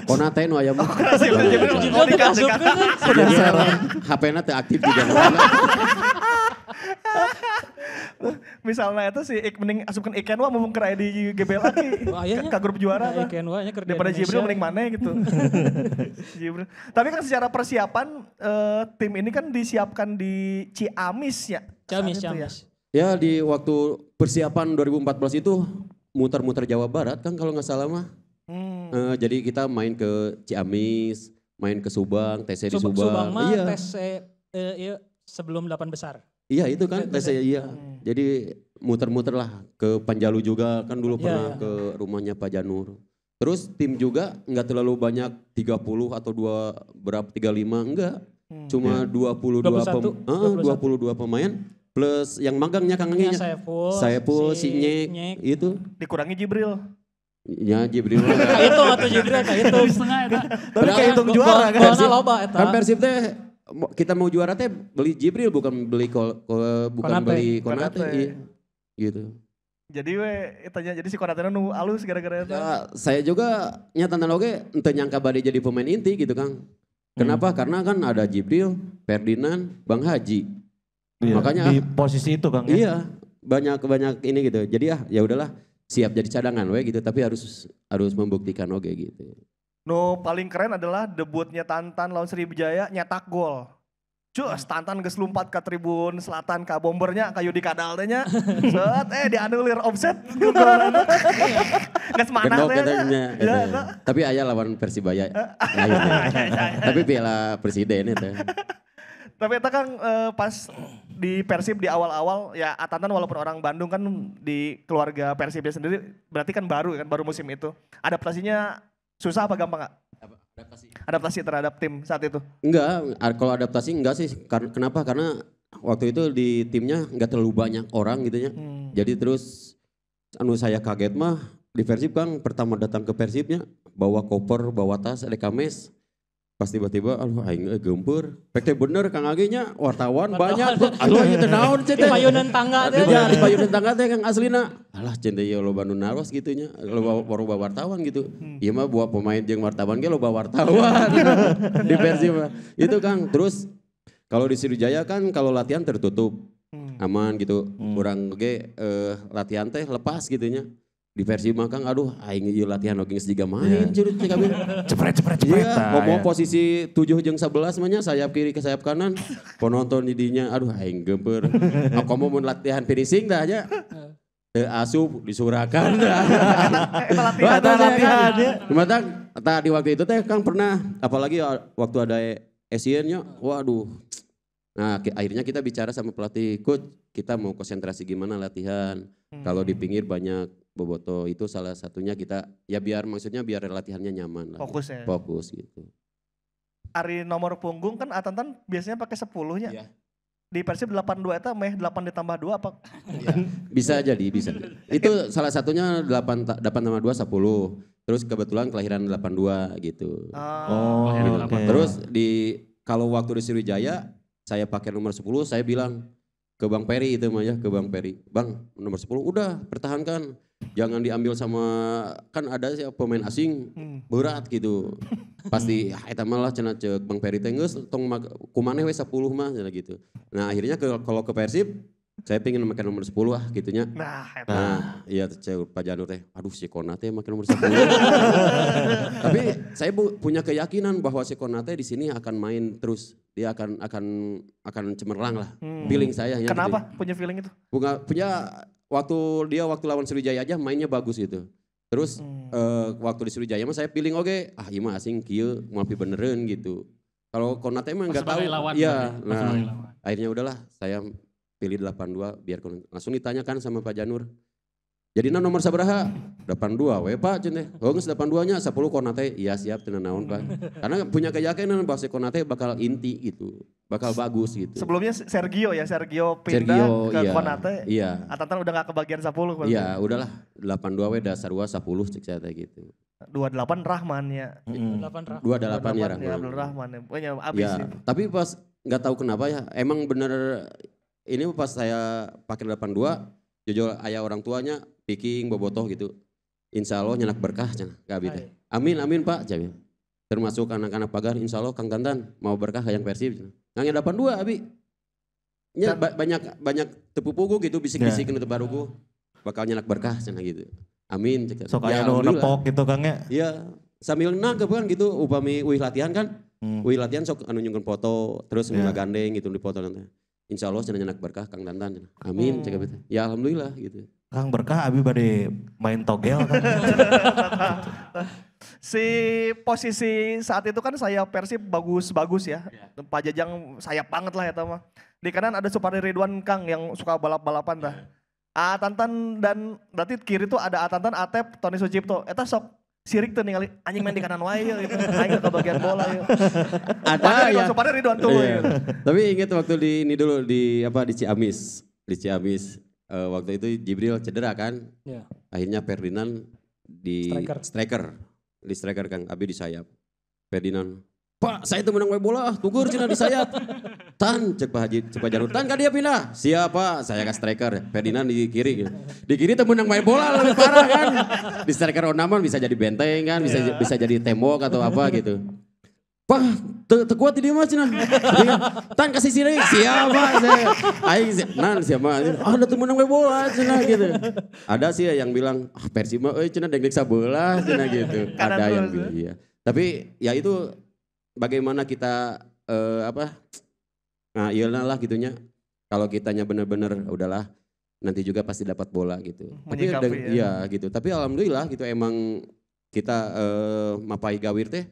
Konate nu aya mah. Oh, Jibril Kolibali penasaran. HP-na teu aktif juga. Misalnya itu si Ik mending asupkan Iken Wah mungkin di GBL lagi. ke, grup juara nah, iya, Iken Wah nya kerja daripada Jibril mending mana gitu. Jibril. Tapi kan secara persiapan uh, tim ini kan disiapkan di Ciamis ya. Ciamis, ya? Ciamis. Ya ya di waktu persiapan 2014 itu muter-muter Jawa Barat kan kalau nggak salah mah. Hmm. Uh, jadi kita main ke Ciamis, main ke Subang, TC di Subang. Subang mah iya. TC uh, eh, iya, sebelum delapan besar. Iya itu kan TC iya. Hmm. Jadi muter-muter lah ke Panjalu juga kan dulu iya, pernah yeah. ke rumahnya Pak Janur. Terus tim juga nggak terlalu banyak 30 atau dua berapa 35 enggak. Hmm. Cuma yeah. 22 pem, eh, 22 pemain plus yang magangnya Kang Anggi. Iya, saya full, saya full si, si Nyek, itu. Dikurangi Jibril. Ya Jibril. Kayak itu atau Jibril kayak itu. Tapi kayak itu juara kan. Karena loba itu Kan Persib teh kita mau juara teh beli Jibril bukan beli kol, bukan beli Konate. konate. Iya. Gitu. Jadi we tanya jadi si Konate nu alus gara-gara itu. Nah, saya juga nyata oke ente nyangka bade jadi pemain inti gitu Kang. Kenapa? Hmm. Karena kan ada Jibril, Ferdinand, Bang Haji. Iya, Makanya di ah, posisi itu Kang. Ya? Iya, banyak-banyak ini gitu. Jadi ah ya udahlah siap jadi cadangan we gitu tapi harus harus membuktikan oke okay, gitu. No paling keren adalah debutnya Tantan lawan Sriwijaya nyetak gol. Cus, Tantan geus lompat ke tribun selatan ke bombernya kayu di kadal nya. Set eh dianulir offset gol. Geus teh. Tapi ayah lawan Persibaya. Tapi piala presiden itu. Tapi kita kan uh, eh, pas di Persib di awal-awal ya Atantan walaupun orang Bandung kan di keluarga Persibnya sendiri berarti kan baru kan baru musim itu. Adaptasinya susah apa gampang gak? Adaptasi. Adaptasi terhadap tim saat itu? Enggak, kalau adaptasi enggak sih. Kenapa? Karena waktu itu di timnya enggak terlalu banyak orang gitu ya. Hmm. Jadi terus anu saya kaget mah di Persib Kang pertama datang ke Persibnya bawa koper, bawa tas, ada kames pas tiba-tiba aduh aing eh, gempur pek teh bener kang age nya wartawan banyak aduh ieu teh naon teh payunan tangga teh ya di payunan tangga teh kang aslina alah cenah ye loba nu naros gitu nya loba bawa wartawan gitu hmm. ieu mah buat pemain jeung wartawan ge loba wartawan di Persib mah itu kang terus kalau di Sriwijaya kan kalau latihan tertutup hmm. aman gitu kurang hmm. ge eh, latihan teh lepas gitu gitunya di versi makang aduh aing ieu latihan oge geus main yeah. cerit teh kabeh cepret cepret iya, cepret yeah, ta, ya. posisi 7 jeung 11 mah sayap kiri ke sayap kanan penonton di dinya aduh aing gempeur aku nah, mau latihan finishing dah aja Teu asup disurakan Eta latihan latihan kan, di waktu itu teh Kang pernah apalagi waktu ada Asian nya waduh Nah, akhirnya kita bicara sama pelatih, coach, kita mau konsentrasi gimana latihan. Kalau di hmm. pinggir banyak Boboto itu salah satunya kita ya biar maksudnya biar latihannya nyaman lah. Fokus ya. Fokus gitu. Ari nomor punggung kan Atantan biasanya pakai 10 nya. Iya. Di Persib 82 itu meh 8 ditambah 2 apa? Iya. bisa jadi, bisa. itu salah satunya 8 8 tambah 2 10. Terus kebetulan kelahiran 82 gitu. Ah. Oh. oh okay. Terus di kalau waktu di Sriwijaya saya pakai nomor 10 saya bilang ke Bang Peri itu mah ya ke Bang Peri. Bang nomor 10 udah pertahankan. Jangan diambil sama kan ada sih pemain asing hmm. berat gitu. Pasti ya eta mah lah cenah Bang Peri teh geus tong kumaneh we 10 mah gitu. Nah akhirnya ke, kalau ke Persib saya pengen makan nomor sepuluh ah gitunya. Nah, nah iya cewek Pak Janur teh, aduh si Konate makin nomor sepuluh Tapi saya bu, punya keyakinan bahwa si Konate di sini akan main terus. Dia akan akan akan cemerlang lah. Hmm. Feeling saya ya. Kenapa gitu. punya feeling itu? Punya punya waktu dia waktu lawan Sriwijaya aja mainnya bagus gitu. Terus hmm. uh, waktu di Sriwijaya mah saya feeling oke, okay, ah ima iya asing kieu mau beneran gitu. Kalau Konate emang enggak tahu. Iya, nah, akhirnya udahlah saya pilih 82 biar langsung ditanyakan sama Pak Janur. Jadi nah nomor seberapa? 82 we Pak cinteh. Hongs 82 nya 10 konate. Iya siap cenah naon Pak. Karena punya keyakinan bahwa konate bakal inti gitu. Bakal bagus gitu. Sebelumnya Sergio ya, Sergio pindah Sergio, ke iya, konate. Iya. Atatan udah gak kebagian 10 berarti. Iya, udahlah 82 we dasar 2 10 cek saya gitu. 28 Rahman ya. Hmm. 28 Rahman. 28, 28 ya Rahman. Ya, Rahman ya. Iya, abis ya, Tapi pas gak tahu kenapa ya, emang bener ini pas saya pakai 82 jujur ayah orang tuanya piking bobotoh gitu insya Allah nyenak berkah cina Gak bisa. amin amin pak jamin termasuk anak-anak pagar insya Allah Kang Gantan mau berkah yang versi nangnya 82 abi ya, ba banyak banyak punggung gitu bisik-bisik yeah. Iya. baruku bakal nyenak berkah cina gitu amin So kayak ya, nepok gitu Kang ya iya sambil nangkep kan gitu upami wih latihan kan hmm. wih latihan sok anu nyungkan foto terus yeah. gandeng gitu di foto nanti Insya Allah jangan nyanak berkah Kang Dandan. Amin hmm. Ya alhamdulillah gitu. Kang berkah abi bade main togel kan. si posisi saat itu kan saya Persib bagus-bagus ya. Yeah. Pak Jajang sayap banget lah ya Tama. Di kanan ada Supari Ridwan Kang yang suka balap-balapan dah. Yeah. A Tantan dan berarti kiri tuh ada A Tantan, Atep, Tony Sucipto. Eta sok sirik tuh ningali anjing main di kanan wae gitu. Aing ke bagian bola ya. Ada yang ya. Padahal Ridwan tuh. Tapi ingat waktu di ini dulu di apa di Ciamis, di Ciamis uh, waktu itu Jibril cedera kan? Iya. Akhirnya Ferdinand di striker. striker. Di striker Kang Abi di sayap. Ferdinand, "Pak, saya itu menang bola, tugur cina di sayap." Tan, cek Pak Haji, cek Pak Tan, kan dia pindah. Siapa? Saya kan striker, Ferdinand di kiri. Gitu. Di kiri temen yang main bola lebih parah kan. Di striker Onaman bisa jadi benteng kan, bisa yeah. bisa jadi tembok atau apa gitu. Pak, terkuat te di mas cina. Tan kasih sini siapa saya. Aing nan siapa? Ah, ada temen yang main bola cina gitu. Ada sih ya yang bilang ah Persima euy eh, cina deg-deg sabola cina gitu. Ada yang bilang iya. Tapi ya itu bagaimana kita uh, apa nah iyalah lah gitunya kalau kitanya bener-bener udahlah nanti juga pasti dapat bola gitu. Mhm. tapi tapi ya. iya gitu. Tapi alhamdulillah gitu emang kita uh, mapai gawir teh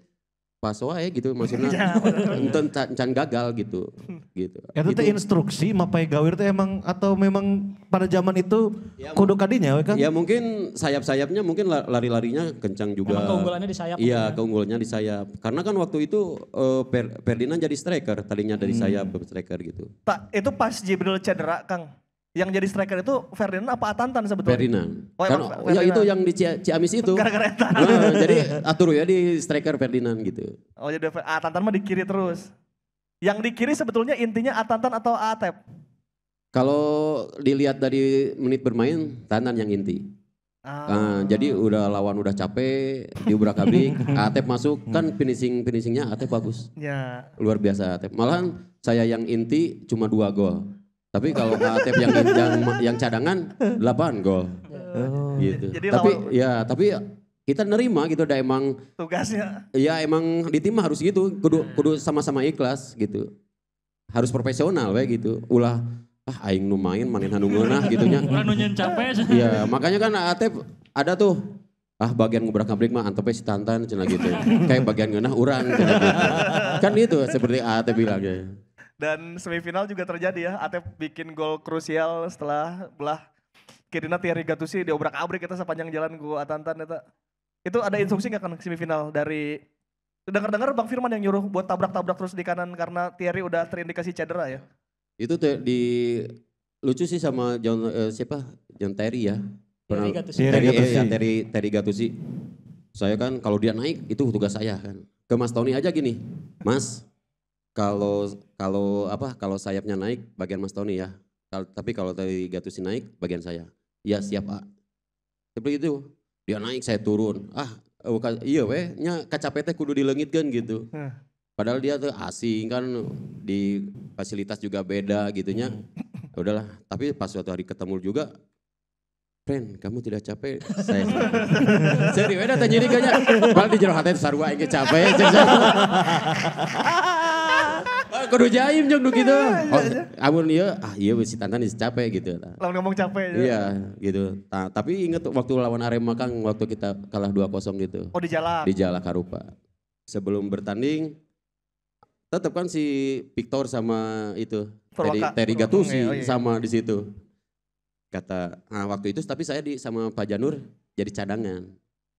pas wae gitu maksudnya iya, enten can gagal gitu gitu ya, itu teh instruksi mapai gawir teh emang atau memang pada zaman itu ya, kudu kadinya kan ya mungkin sayap-sayapnya mungkin lari-larinya kencang juga emang keunggulannya di sayap iya kan? keunggulannya di sayap karena kan waktu itu uh, Ferdinand jadi striker tadinya dari hmm. sayap ke striker gitu Pak itu pas Jibril cedera Kang yang jadi striker itu Ferdinand apa Atantan sebetulnya? Ferdinand. Oh, Karena, oh, ya Ferdinand. ya itu yang di Ciamis itu. Gara-gara Atantan. Nah, jadi atur ya di striker Ferdinand gitu. Oh jadi Atantan mah di kiri terus. Yang di kiri sebetulnya intinya Atantan atau Atep? Kalau dilihat dari menit bermain, Tantan yang inti. Ah. Nah, jadi udah lawan udah capek, diubrak abrik, Atep masuk kan finishing finishingnya Atep bagus. Ya. Luar biasa Atep. Malahan saya yang inti cuma dua gol. Tapi kalau Atep yang, yang yang cadangan 8 gol. Oh. Gitu. Jadi, tapi lawan, ya, tapi kita nerima gitu udah emang tugasnya. Ya emang di tim harus gitu, kudu kudu sama-sama ikhlas gitu. Harus profesional kayak gitu. Ulah ah aing nu main manin hanu gitu nya. Ulah nu capek. Iya, makanya kan Atep ada tuh ah bagian ngubrak ngabrik mah antepnya si Tantan cina gitu. Kayak bagian ngeunah urang cina gitu. Kan itu seperti Atep bilangnya. Dan semifinal juga terjadi ya. Atep bikin gol krusial setelah belah Kirina Thierry Gatusi diobrak-abrik kita sepanjang jalan gua Atantan itu. Ya, itu ada instruksi nggak kan semifinal dari dengar-dengar Bang Firman yang nyuruh buat tabrak-tabrak terus di kanan karena Thierry udah terindikasi cedera ya. Itu di lucu sih sama John eh, siapa? John Terry ya. Pernah, Terry Gatusi. Ya, Terry, Terry iya, iya, Gatusi. Saya kan kalau dia naik itu tugas saya kan. Ke Mas Tony aja gini. Mas, kalau kalau apa? Kalau sayapnya naik bagian Mas Tony ya. Kal tapi kalau tadi Gatusi naik bagian saya. Ya siap Pak. Seperti itu. Dia naik saya turun. Ah bukan iya weh nya kacapete kudu dilengitkan gitu. Padahal dia tuh asing kan di fasilitas juga beda gitunya. Ya udahlah, tapi pas suatu hari ketemu juga friend, kamu tidak capek? Saya. Saya di tanya ini kayaknya, malah di jeruk hati sarua ini capek. kudu jaim jeung nu kitu. Iya, iya, iya. Oh, amun ieu ah ieu si Tantan geus capek gitu. Lawan ngomong capek ya. Iya, gitu. Ta tapi inget waktu lawan Arema Kang waktu kita kalah 2-0 gitu. Oh, di jalan. Di jalan Karupa. Sebelum bertanding tetap kan si Victor sama itu Teri, Terry Gatusi oh, iya, iya. sama di situ. Kata nah waktu itu tapi saya di sama Pak Janur jadi cadangan.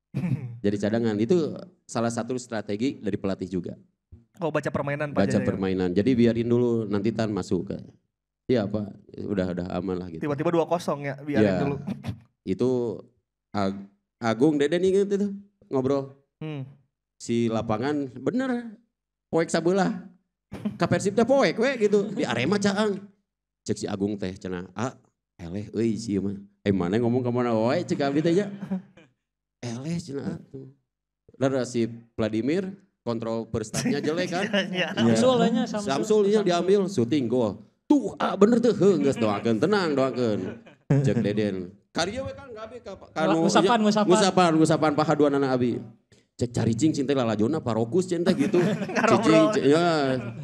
jadi cadangan itu salah satu strategi dari pelatih juga. Oh baca permainan Pak. Baca Jaya. permainan. Jadi biarin dulu nanti Tan masuk ke. Iya Pak, udah udah aman lah gitu. Tiba-tiba dua kosong ya, biarin ya, dulu. Itu Ag Agung Deden inget itu ngobrol. Hmm. Si lapangan bener poek sabelah. Kapersip teh poek we gitu di Arema caang. Cek si Agung teh cenah ah eleh euy si mah. Eh mana ngomong kemana mana we cek abdi teh ya. Eleh cenah tuh. Lah si Vladimir kontrol berstatnya jelek kan. Iya. iya. Samsul Samsul. Samsul iya, diambil syuting gol. Tuh ah bener tuh heh geus doakeun tenang doakeun. Cek Deden. Karya we kan gabe ka kanu iya. ngusapan ngusapan ngusapan ngusapan pahaduan anak abi. Cek cari cing cinta lalajona parokus cinta gitu. cicing ya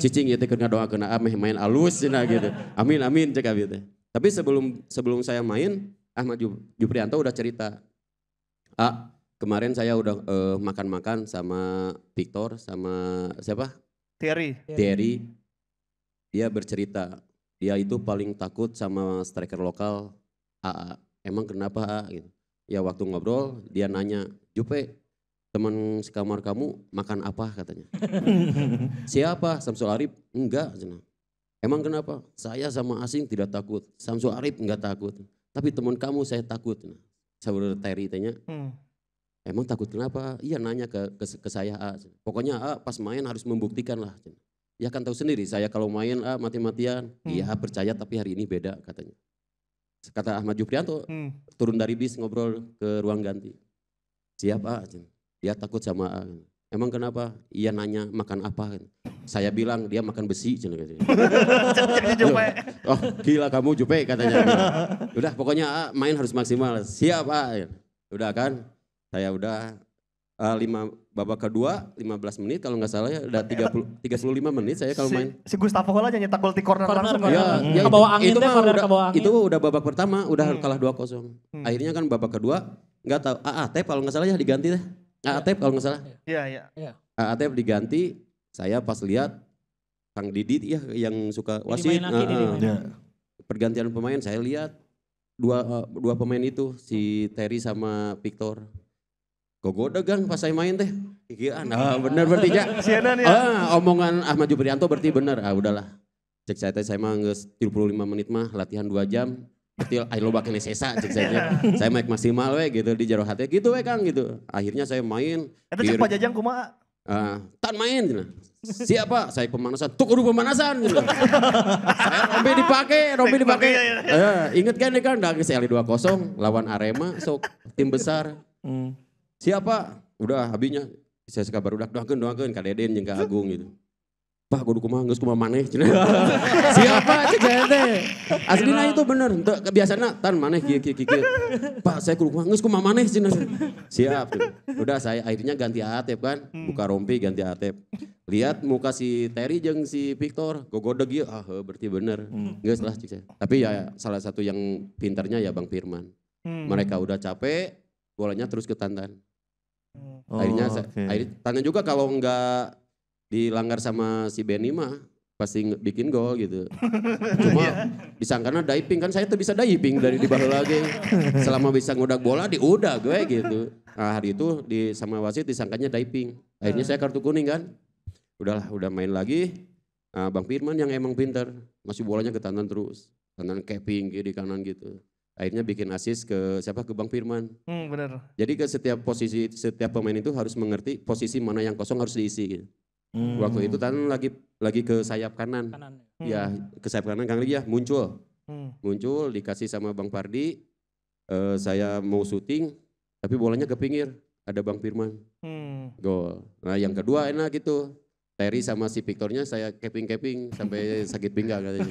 cicing ieu teh keur ngadoakeun ameh ah, main alus cenah gitu. Amin amin cek abi teh. Tapi sebelum sebelum saya main Ahmad Jubrianto udah cerita. Ah, Kemarin saya udah eh, makan-makan sama Victor sama siapa? Terry. Terry. Dia bercerita, dia itu paling takut sama striker lokal AA. Emang kenapa AA gitu. Ya waktu ngobrol dia nanya, "Jupe, teman sekamar kamu makan apa?" katanya. "Siapa? Samsul Arif?" "Enggak," Emang kenapa? Saya sama asing tidak takut. Samsul Arif enggak takut. Tapi teman kamu saya takut. Saya Terry tanya. Hmm. Emang takut kenapa? Iya nanya ke, ke, ke saya A. Pokoknya A pas main harus membuktikan lah. Ya kan tahu sendiri saya kalau main A mati-matian. Hmm. Iya hmm. percaya tapi hari ini beda katanya. Kata Ahmad Juprianto hmm. turun dari bis ngobrol ke ruang ganti. Siap A. Dia takut sama A. Emang kenapa? Iya nanya makan apa. Saya bilang dia makan besi. oh gila kamu Jupe katanya. Udah pokoknya A main harus maksimal. Siap A. Udah kan? Saya udah uh, lima babak kedua 15 menit kalau nggak salah ya udah 30 iya. 35 menit saya kalau main. Si, Gustavo Hola nyetak gol di corner, corner Ya, hmm. ya itu, angin itu, deh, udah, angin. itu udah babak pertama udah hmm. kalah 2-0. Hmm. Akhirnya kan babak kedua nggak tahu AAT kalau nggak salah ya diganti deh. AAT iya. kalau nggak salah. Iya, iya. Ya. AAT diganti saya pas lihat Kang Didit ya yang suka wasit. Nah, Pergantian pemain saya lihat dua eh, dua pemain itu si Terry sama Victor Gogoda gang pas saya main teh. Iya, nah ah. bener berarti ya. Sianan ya. Ah, omongan Ahmad Jubrianto berarti bener. Ah udahlah. Cek saya teh saya mah geus 35 menit mah latihan 2 jam. Berarti ayo loba kene sesa cek saya teh. saya mah maksimal we gitu di jero hati gitu we Kang gitu. Akhirnya saya main. Itu cek Pak Jajang kumaha? Ah, tan main gitu. Siapa? Saya pemanasan. Tuh kudu pemanasan gitu. saya rompi dipake, rompi dipakai. Ya, ya. Eh, inget kan nih kan, dah saya 2-0 lawan Arema, sok tim besar. Hmm siapa udah habisnya saya kabar udah doakan doakan kak deden yang kak agung gitu Pak, gue kumaha geus suka maneh cenah. Siapa cek jente asli nah itu bener, kebiasaan tan maneh kieu Pak, saya kudu kumaha geus suka maneh cenah. Siap. Tuh. Gitu. Udah saya akhirnya ganti Atep kan, hmm. buka rompi ganti Atep. Lihat muka si Terry jeng si Victor, godeg ya ah berarti bener. Hmm. nggak salah cek saya. Tapi ya salah satu yang pinternya ya Bang Firman. Hmm. Mereka udah capek, bolanya terus ke Tantan. Oh, akhirnya saya, akhirnya tanya juga kalau enggak dilanggar sama si Benny mah pasti bikin gol gitu. Cuma yeah. disangkanya diving kan saya tuh bisa diving dari di bawah lagi. Selama bisa ngudak bola udah gue gitu. Nah, hari itu di sama wasit disangkanya diving. Akhirnya saya kartu kuning kan. Udahlah, udah main lagi. Nah, Bang Firman yang emang pinter, masih bolanya ke tangan terus. tangan keping di kanan gitu akhirnya bikin asis ke siapa ke Bang Firman. Hmm, benar. Jadi ke setiap posisi setiap pemain itu harus mengerti posisi mana yang kosong harus diisi gitu. Hmm. Waktu itu kan lagi lagi ke sayap kanan. kanan. Ya. Hmm. Ya, ke sayap kanan Kang Lia muncul. Hmm. Muncul dikasih sama Bang Pardi. Uh, saya mau syuting tapi bolanya ke pinggir. Ada Bang Firman. Hmm. Gol. Nah, yang kedua enak gitu. Terry hmm. sama si Victornya saya keping-keping sampai sakit pinggang katanya.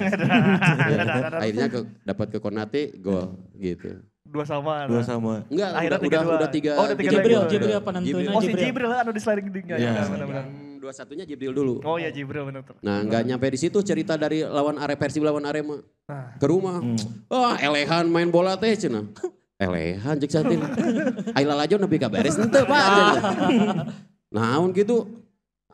Akhirnya ke, dapat ke Konate gol gitu. Dua sama. Dua sama. Enggak, Akhirnya udah, tiga udah, tiga. Oh, udah tiga Jibril, Jibril, Jibril penentunya Oh si Jibril anu di sliding dinggal. Iya. Iya, ya, dua satunya Jibril dulu. Oh ya Jibril benar. Nah nggak nyampe di situ cerita dari lawan Are versi lawan Arema nah. ke rumah. Hmm. Wah oh, elehan main bola teh cina. elehan cek satin. Aila lajo nepi kabaris ente pak. Nah gitu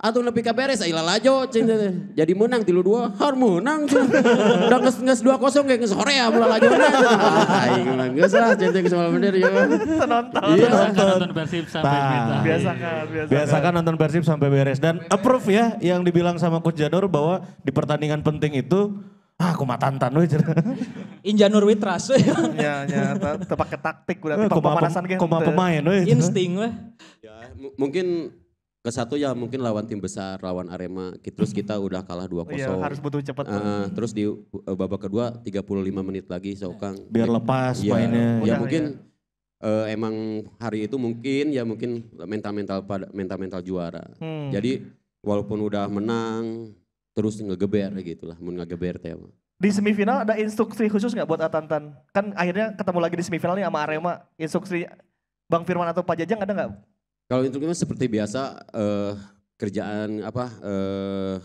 atau lebih kaberes, ayolah lajo. Cing, iya, iya. jadi menang tilu dua, har menang. Udah nges, nges dua kosong kayak nges Korea mulai lajo. Aing nges lah, cing cing bener ya. Senonton. Iya, nonton. nonton Persib sampai nah, Biasakan, biasakan biasakan nonton Persib sampai beres. Dan approve ya yang dibilang sama Coach Jador bahwa di pertandingan penting itu ah aku matan tantan we Injanur Witras we. ya ya tepak taktik udah eh, tepak pemanasan gitu. Kuma pemain Insting lah Ya mungkin ke satu ya mungkin lawan tim besar lawan Arema terus kita udah kalah dua 0 iya, harus butuh cepat uh, eh, terus di uh, babak kedua 35 menit lagi Sokang biar lepas ya, mainnya ya, ya mungkin ya. Uh, emang hari itu mungkin ya mungkin mental-mental pada mental-mental juara hmm. jadi walaupun udah menang terus ngegeber gitu lah mau ngegeber tema di semifinal ada instruksi khusus nggak buat Atantan kan akhirnya ketemu lagi di semifinal nih sama Arema instruksi Bang Firman atau Pak Jajang ada nggak kalau instruktur seperti biasa eh, kerjaan apa eh,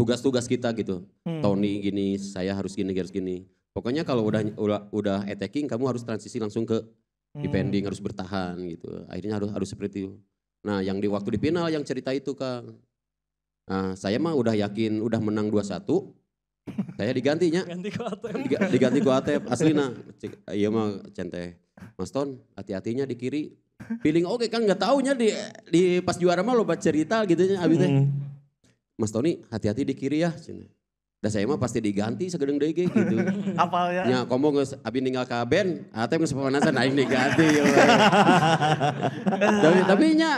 tugas-tugas kita gitu. Hmm. Tony gini, saya harus gini, harus gini. Pokoknya kalau udah udah, udah attacking kamu harus transisi langsung ke hmm. defending harus bertahan gitu. Akhirnya harus harus seperti itu. Nah, yang di waktu di final yang cerita itu Kang. Nah, saya mah udah yakin udah menang 2-1. Saya digantinya. Diganti ku Atep. diganti ku Atep asli nah. Iya mah centeh. Mas Ton, hati-hatinya di kiri feeling oke okay, kan nggak taunya di di pas juara mah lo baca cerita gitu ya abisnya, hmm. Mas Tony hati-hati di kiri ya cina. Dan saya mah pasti diganti segedeng DG gitu. Apal ya? Ya kamu abis ninggal ke band atau nasa pemanasan naik diganti. Ya, tapi, tapi nya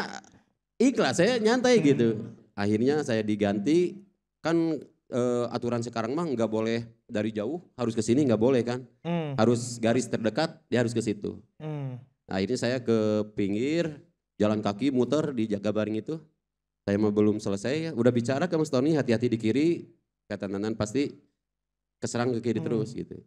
ikhlas saya nyantai gitu. Akhirnya saya diganti, kan uh, aturan sekarang mah nggak boleh dari jauh harus ke sini nggak boleh kan hmm. harus garis terdekat dia harus ke situ hmm. Nah ini saya ke pinggir, jalan kaki muter di Jagabaring itu. Saya mah belum selesai, ya. udah bicara ke Mas Tony hati-hati di kiri, kata Nanan pasti keserang ke kiri hmm. terus gitu.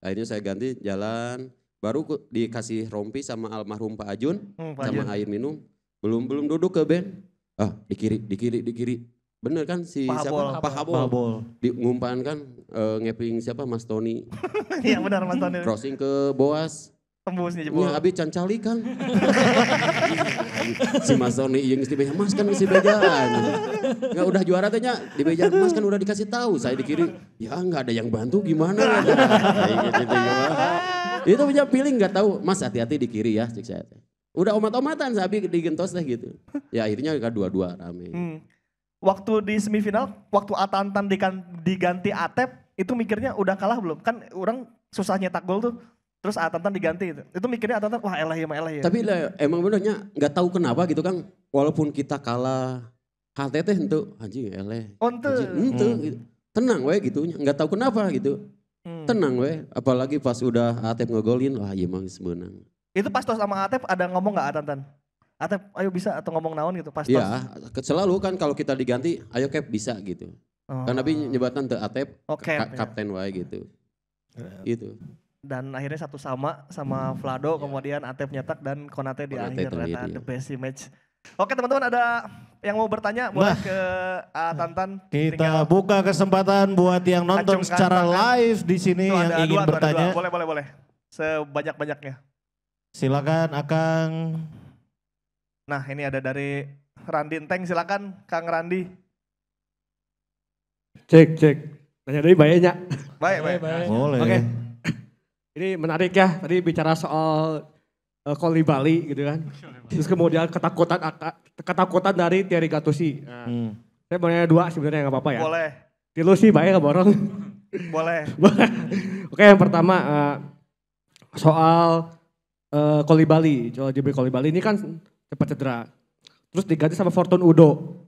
nah Akhirnya saya ganti jalan, baru dikasih rompi sama almarhum Pak Ajun, hmm, Pak sama Ajun. air minum. Belum belum duduk ke Ben. Ah, di kiri, di kiri, di kiri. Bener kan si Pak siapa? Pak Habol. Habol. Di kan uh, ngeping siapa Mas Tony. Iya benar Mas Tony. Crossing ke Boas tembus nih jebol. Ya, abi cancali kan. si Mas Sony yang istimewa, beja, Mas kan masih bejaan. Gak udah juara tanya, di beja Mas kan udah dikasih tahu, saya di kiri. Ya enggak ada yang bantu gimana. Gitu, ya. Itu punya feeling enggak tahu, Mas hati-hati di kiri ya, cek saya. Udah omat-omatan sabi digentos deh gitu. Ya akhirnya kan dua-dua rame. Hmm. Waktu di semifinal, waktu Atantan diganti Atep, itu mikirnya udah kalah belum? Kan orang susah nyetak gol tuh Terus Atantan diganti itu. Itu mikirnya Atantan wah elah ya elah ya. Tapi lah, emang benernya nggak tahu kenapa gitu kan. Walaupun kita kalah HTT itu anjing ya, eleh. Ya. Onte. Oh, ente. Hmm. Gitu. Tenang we gitu. Nggak tahu kenapa gitu. Hmm. Tenang we. Apalagi pas udah Atep ngegolin. Wah iya emang menang. Itu pas tos sama Atep ada ngomong nggak Atantan? Atep ayo bisa atau ngomong naon gitu pas iya, tos. Iya. Selalu kan kalau kita diganti ayo Cap bisa gitu. Oh. Karena tapi nyebatan ke Atep oh, okay, ka ya. kapten ya. wae gitu. itu dan akhirnya satu sama sama Vlado yeah. kemudian Atep nyetak dan Konate di Konate akhir ternyata the best image. Oke teman-teman ada yang mau bertanya boleh nah, ke uh, Tantan. Kita buka kesempatan buat yang nonton secara tangan. live di sini Tuh, yang ada ingin dua, bertanya. Dua. Boleh boleh boleh. Sebanyak-banyaknya. Silakan Akang. Nah, ini ada dari Randi Enteng silakan Kang Randi. Cek cek. Tanya dari bayanya. Baik baik. Boleh. Okay. Ini menarik ya, tadi bicara soal uh, eh, Koli Bali gitu kan. Terus kemudian ketakutan ketakutan dari Thierry Gatusi. Nah, hmm. Saya mau nanya dua sebenarnya nggak apa-apa ya. Boleh. Tilu sih baik ya, nggak borong. Boleh. Oke yang pertama uh, soal uh, eh, Koli Bali, soal Jibri Koli Bali ini kan cepat cedera. Terus diganti sama Fortune Udo.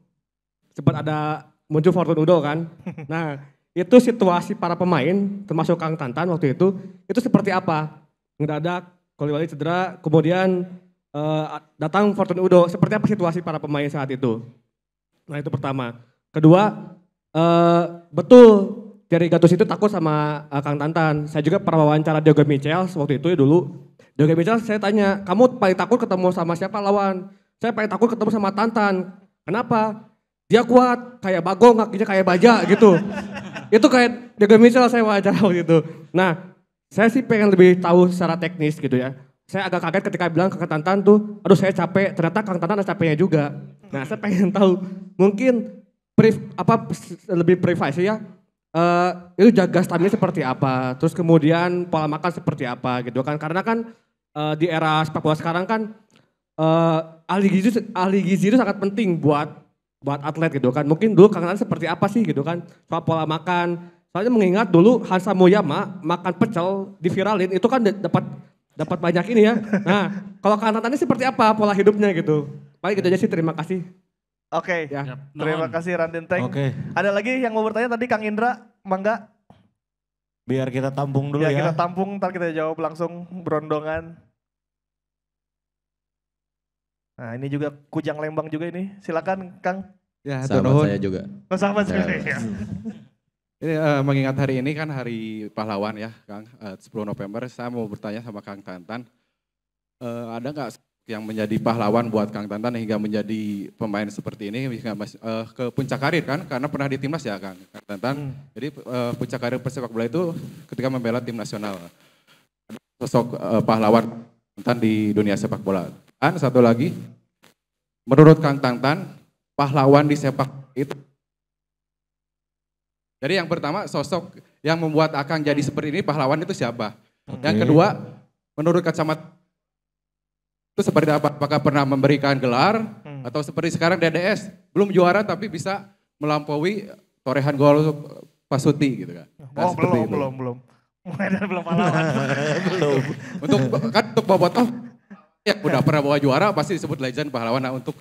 Cepat ada muncul Fortune Udo kan. Nah itu situasi para pemain termasuk Kang Tantan waktu itu itu seperti apa Ngedadak koliwali cedera kemudian uh, datang Fortuny Udo seperti apa situasi para pemain saat itu nah itu pertama kedua uh, betul dari Gatus itu takut sama uh, Kang Tantan saya juga pernah wawancara Diego Michels waktu itu ya dulu Diego Michels saya tanya kamu paling takut ketemu sama siapa lawan saya paling takut ketemu sama Tantan kenapa dia kuat kayak bagong kakinya kayak baja gitu itu kayak Dega Mitchell saya wawancara waktu itu. Nah, saya sih pengen lebih tahu secara teknis gitu ya. Saya agak kaget ketika bilang ke Kang Tantan tuh, aduh saya capek, ternyata Kang Tantan ada capeknya juga. Nah, saya pengen tahu mungkin priv, apa lebih privasi ya. Uh, itu jaga stamina seperti apa, terus kemudian pola makan seperti apa gitu kan. Karena kan uh, di era sepak bola sekarang kan uh, ahli gizi ahli gizi itu sangat penting buat buat atlet gitu kan. Mungkin dulu kangenan seperti apa sih gitu kan. Soal pola makan. Soalnya mengingat dulu Hansa Moyama makan pecel di viralin itu kan dapat dapat banyak ini ya. Nah, kalau kangenannya seperti apa pola hidupnya gitu. Paling gitu aja sih terima kasih. Oke. Okay. Ya. Yep. Terima kasih Raden Teng. Okay. Ada lagi yang mau bertanya tadi Kang Indra, mangga? Biar kita tampung dulu ya. ya. kita tampung, ntar kita jawab langsung berondongan. Nah ini juga Kujang Lembang juga ini. Silakan Kang. Ya, sahabat saya juga. Oh, sama nah. saya. Ya. Ini uh, mengingat hari ini kan hari pahlawan ya, Kang. Eh, uh, 10 November saya mau bertanya sama Kang Tantan. Uh, ada nggak yang menjadi pahlawan buat Kang Tantan hingga menjadi pemain seperti ini hingga mas, uh, ke puncak karir kan karena pernah di timnas ya Kang, Kang Tantan. Hmm. Jadi uh, puncak karir persepak bola itu ketika membela tim nasional. Sosok uh, pahlawan Tantan di dunia sepak bola. Tan, satu lagi. Menurut Kang Tangtan, pahlawan di sepak itu. Jadi yang pertama sosok yang membuat Akang jadi seperti ini pahlawan itu siapa? Okay. Yang kedua, menurut kacamata itu seperti apa? Apakah pernah memberikan gelar hmm. atau seperti sekarang DDS belum juara tapi bisa melampaui torehan gol Pasuti gitu kan? Oh, nah, belum, belum, belum, belum, belum. dari belum pahlawan. belum. untuk kan untuk Bobotoh Ya, udah pernah bawa juara pasti disebut legend pahlawan. Nah untuk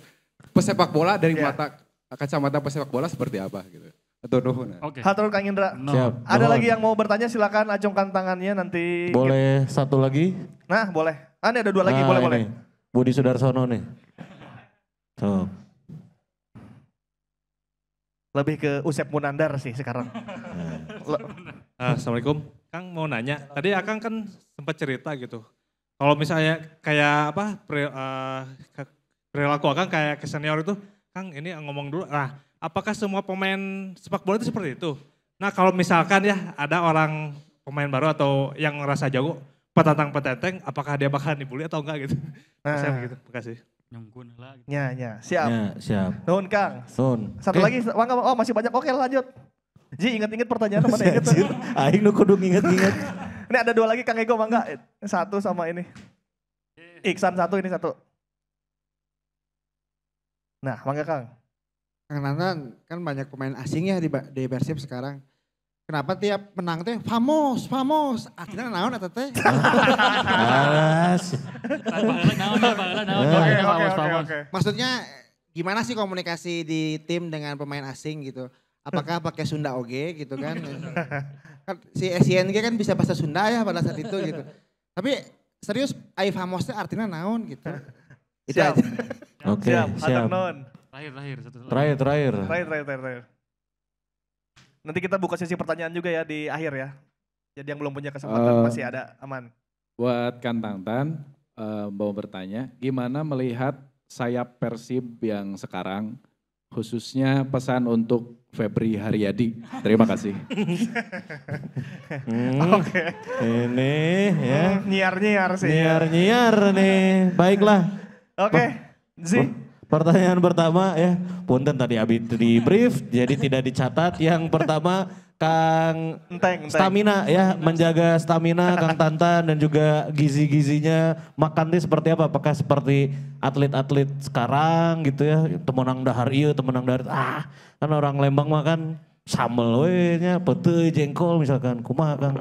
pesepak bola dari yeah. mata kacamata pesepak bola seperti apa gitu. Atau nuhun. Oke. Okay. Hatur Kang Indra. No. Siap. Ada nuhun. lagi yang mau bertanya silakan acungkan tangannya nanti. Boleh satu lagi? Nah, boleh. Ah, ini ada dua lagi, nah, boleh ini. boleh. Budi Sudarsono nih. Tuh. Lebih ke Usep Munandar sih sekarang. uh, Assalamualaikum. Kang mau nanya, tadi Akang kan sempat cerita gitu kalau misalnya kayak apa eh, perilaku uh, perilaku kayak ke senior itu, Kang ini ngomong dulu. Nah, apakah semua pemain sepak bola itu seperti itu? Nah, kalau misalkan ya ada orang pemain baru atau yang ngerasa jago, petantang petenteng, apakah dia bakalan dibully atau enggak gitu? Nah, Saya begitu. Makasih. Nyungkun lah. Nyanyi. Gitu. Ya, ya, siap. Ya, siap. Nuhun Kang. Nuhun. Satu okay. lagi, Wangga. oh masih banyak. Oke lanjut. Ji inget-inget pertanyaan mana inget. Aing nu kudu inget-inget. Ini ada dua lagi Kang Ego mangga. Satu sama ini. Iksan satu ini satu. Nah, mangga Kang. Kang Nanan kan banyak pemain asing ya di, di Persib sekarang. Kenapa tiap menang teh famos, famos. Akhirnya naon eta teh. Alas. Maksudnya gimana sih komunikasi di tim dengan pemain asing gitu? apakah pakai Sunda oge gitu kan. kan si SNG kan bisa bahasa Sunda ya pada saat itu gitu. Tapi serius ai famosnya artinya naon gitu. Itu siap. aja. Oke, okay, siap. siap. Non. Terakhir, terakhir. terakhir, terakhir. Terakhir, terakhir, terakhir. Nanti kita buka sesi pertanyaan juga ya di akhir ya. Jadi yang belum punya kesempatan uh, masih ada aman. Buat Kang Tan uh, eh, mau bertanya, gimana melihat sayap Persib yang sekarang khususnya pesan untuk Febri Haryadi. Terima kasih. hmm, Oke. Okay. Ini ya. Hmm, nyiar-nyiar sih. Ya. Nyiar-nyiar nih. Baiklah. Oke. Okay. Zi. Pertanyaan pertama ya. Punten tadi habis di brief jadi tidak dicatat. Yang pertama Kang enteng, enteng. stamina ya, menjaga stamina Kang Tantan dan juga gizi-gizinya. makan nih seperti apa? Apakah seperti atlet-atlet sekarang gitu ya, temenang dahar iya, temenang dahar ah, kan orang Lembang makan sambel wehnya nya, pete, jengkol misalkan. Kumaha Kang?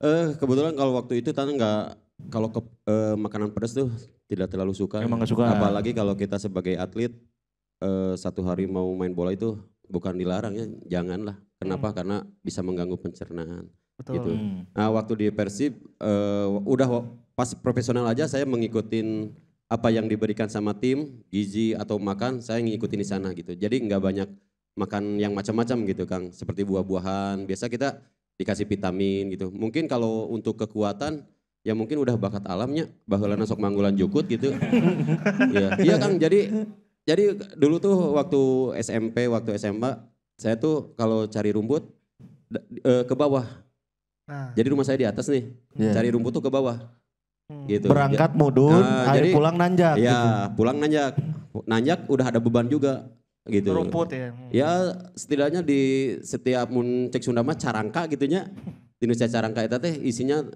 Eh kebetulan kalau waktu itu Tantan enggak kalau ke, eh, makanan pedas tuh tidak terlalu suka. Emang gak suka. Apalagi kalau kita sebagai atlet eh, satu hari mau main bola itu bukan dilarang ya, hmm. janganlah. Kenapa? Hmm. Karena bisa mengganggu pencernaan. Betul. Gitu. Hmm. Nah, waktu di Persib uh, udah pas profesional aja saya mengikuti apa yang diberikan sama tim, gizi atau makan, saya ngikutin di sana gitu. Jadi nggak banyak makan yang macam-macam gitu, Kang. Seperti buah-buahan, biasa kita dikasih vitamin gitu. Mungkin kalau untuk kekuatan ya mungkin udah bakat alamnya, baheulana hmm. sok manggulan jukut gitu. Iya, iya kan jadi jadi dulu tuh waktu SMP, waktu SMA, saya tuh kalau cari rumput uh, ke bawah. Nah. Jadi rumah saya di atas nih. Yeah. Cari rumput tuh ke bawah. Hmm. Gitu. Berangkat mudun, nah, jadi, pulang nanjak. Ya, gitu. pulang nanjak. Nanjak udah ada beban juga gitu. Rumput ya. Hmm. Ya setidaknya di setiap mun cek Sunda mah carangka gitunya. Di Indonesia carangka itu teh isinya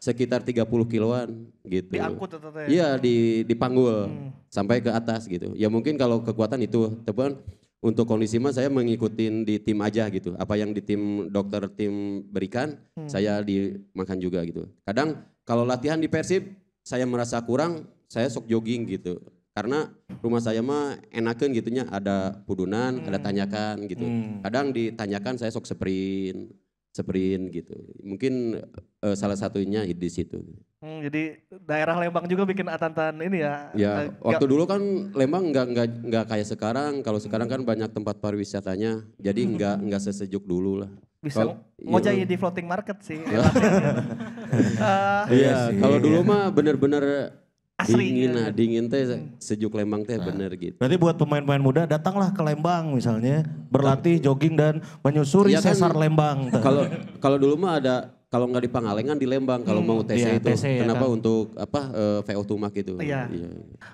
sekitar 30 kiloan gitu. Diangkut atau ya? Iya di di panggul hmm. sampai ke atas gitu. Ya mungkin kalau kekuatan itu, teman untuk kondisi mah saya mengikuti di tim aja gitu. Apa yang di tim dokter tim berikan, hmm. saya dimakan juga gitu. Kadang kalau latihan di Persib saya merasa kurang, saya sok jogging gitu. Karena rumah saya mah enakan gitunya ada pudunan, hmm. ada tanyakan gitu. Hmm. Kadang ditanyakan saya sok sprint, sprint gitu. Mungkin uh, salah hmm. satunya di situ. Gitu. Hmm, jadi daerah Lembang juga bikin atantan ini ya. Ya, waktu dulu kan Lembang nggak nggak nggak kayak sekarang. Kalau sekarang kan banyak tempat pariwisatanya. Jadi hmm. nggak nggak sesejuk dulu lah. Bisa mau iya. jadi iya. di floating market sih. Iya, uh, iya, kalau dulu mah bener-bener Asli. Dingin lah, dingin teh hmm. sejuk Lembang teh nah. bener gitu. Berarti buat pemain-pemain muda datanglah ke Lembang misalnya, berlatih jogging dan menyusuri ya kan, sesar Lembang. Kalau kalau dulu mah ada kalau nggak di Pangalengan di Lembang kalau hmm, mau TC ya, itu. TC, ya Kenapa kan? untuk apa uh, eh, VO Tumak gitu. Iya. Ya.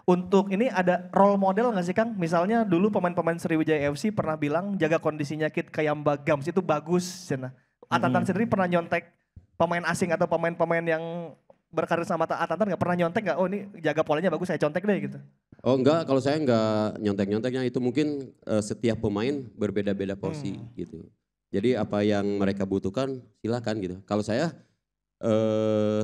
Untuk ini ada role model nggak sih Kang? Misalnya dulu pemain-pemain Sriwijaya FC pernah bilang jaga kondisinya Kit Mbak Gams itu bagus cina. Atatan hmm. sendiri pernah nyontek pemain asing atau pemain-pemain yang berkarir sama Atan ah, nggak pernah nyontek nggak? Oh ini jaga polanya bagus saya contek deh gitu. Oh enggak, kalau saya enggak nyontek-nyonteknya itu mungkin uh, setiap pemain berbeda-beda porsi hmm. gitu. Jadi apa yang mereka butuhkan silakan gitu. Kalau saya eh uh,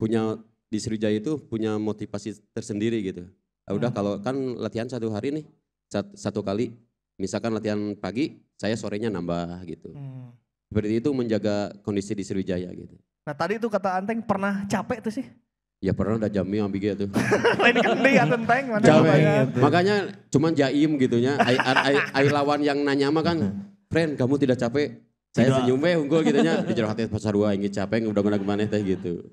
punya di Sriwijaya itu punya motivasi tersendiri gitu. Ah, udah hmm. kalau kan latihan satu hari nih satu, satu kali, misalkan latihan pagi, saya sorenya nambah gitu. Hmm. Seperti itu menjaga kondisi di Sriwijaya gitu. Nah tadi itu kata Anteng pernah capek tuh sih? Ya pernah udah jamin ambil gitu. E Lain kendi ya tenteng. Mana capek. Makanya cuman jaim gitunya. Air lawan yang nanya mah kan, friend kamu tidak capek? Saya senyum weh unggul gitunya. Di jeruk hati ya, pasar dua ingin capek udah mana kemana teh gitu.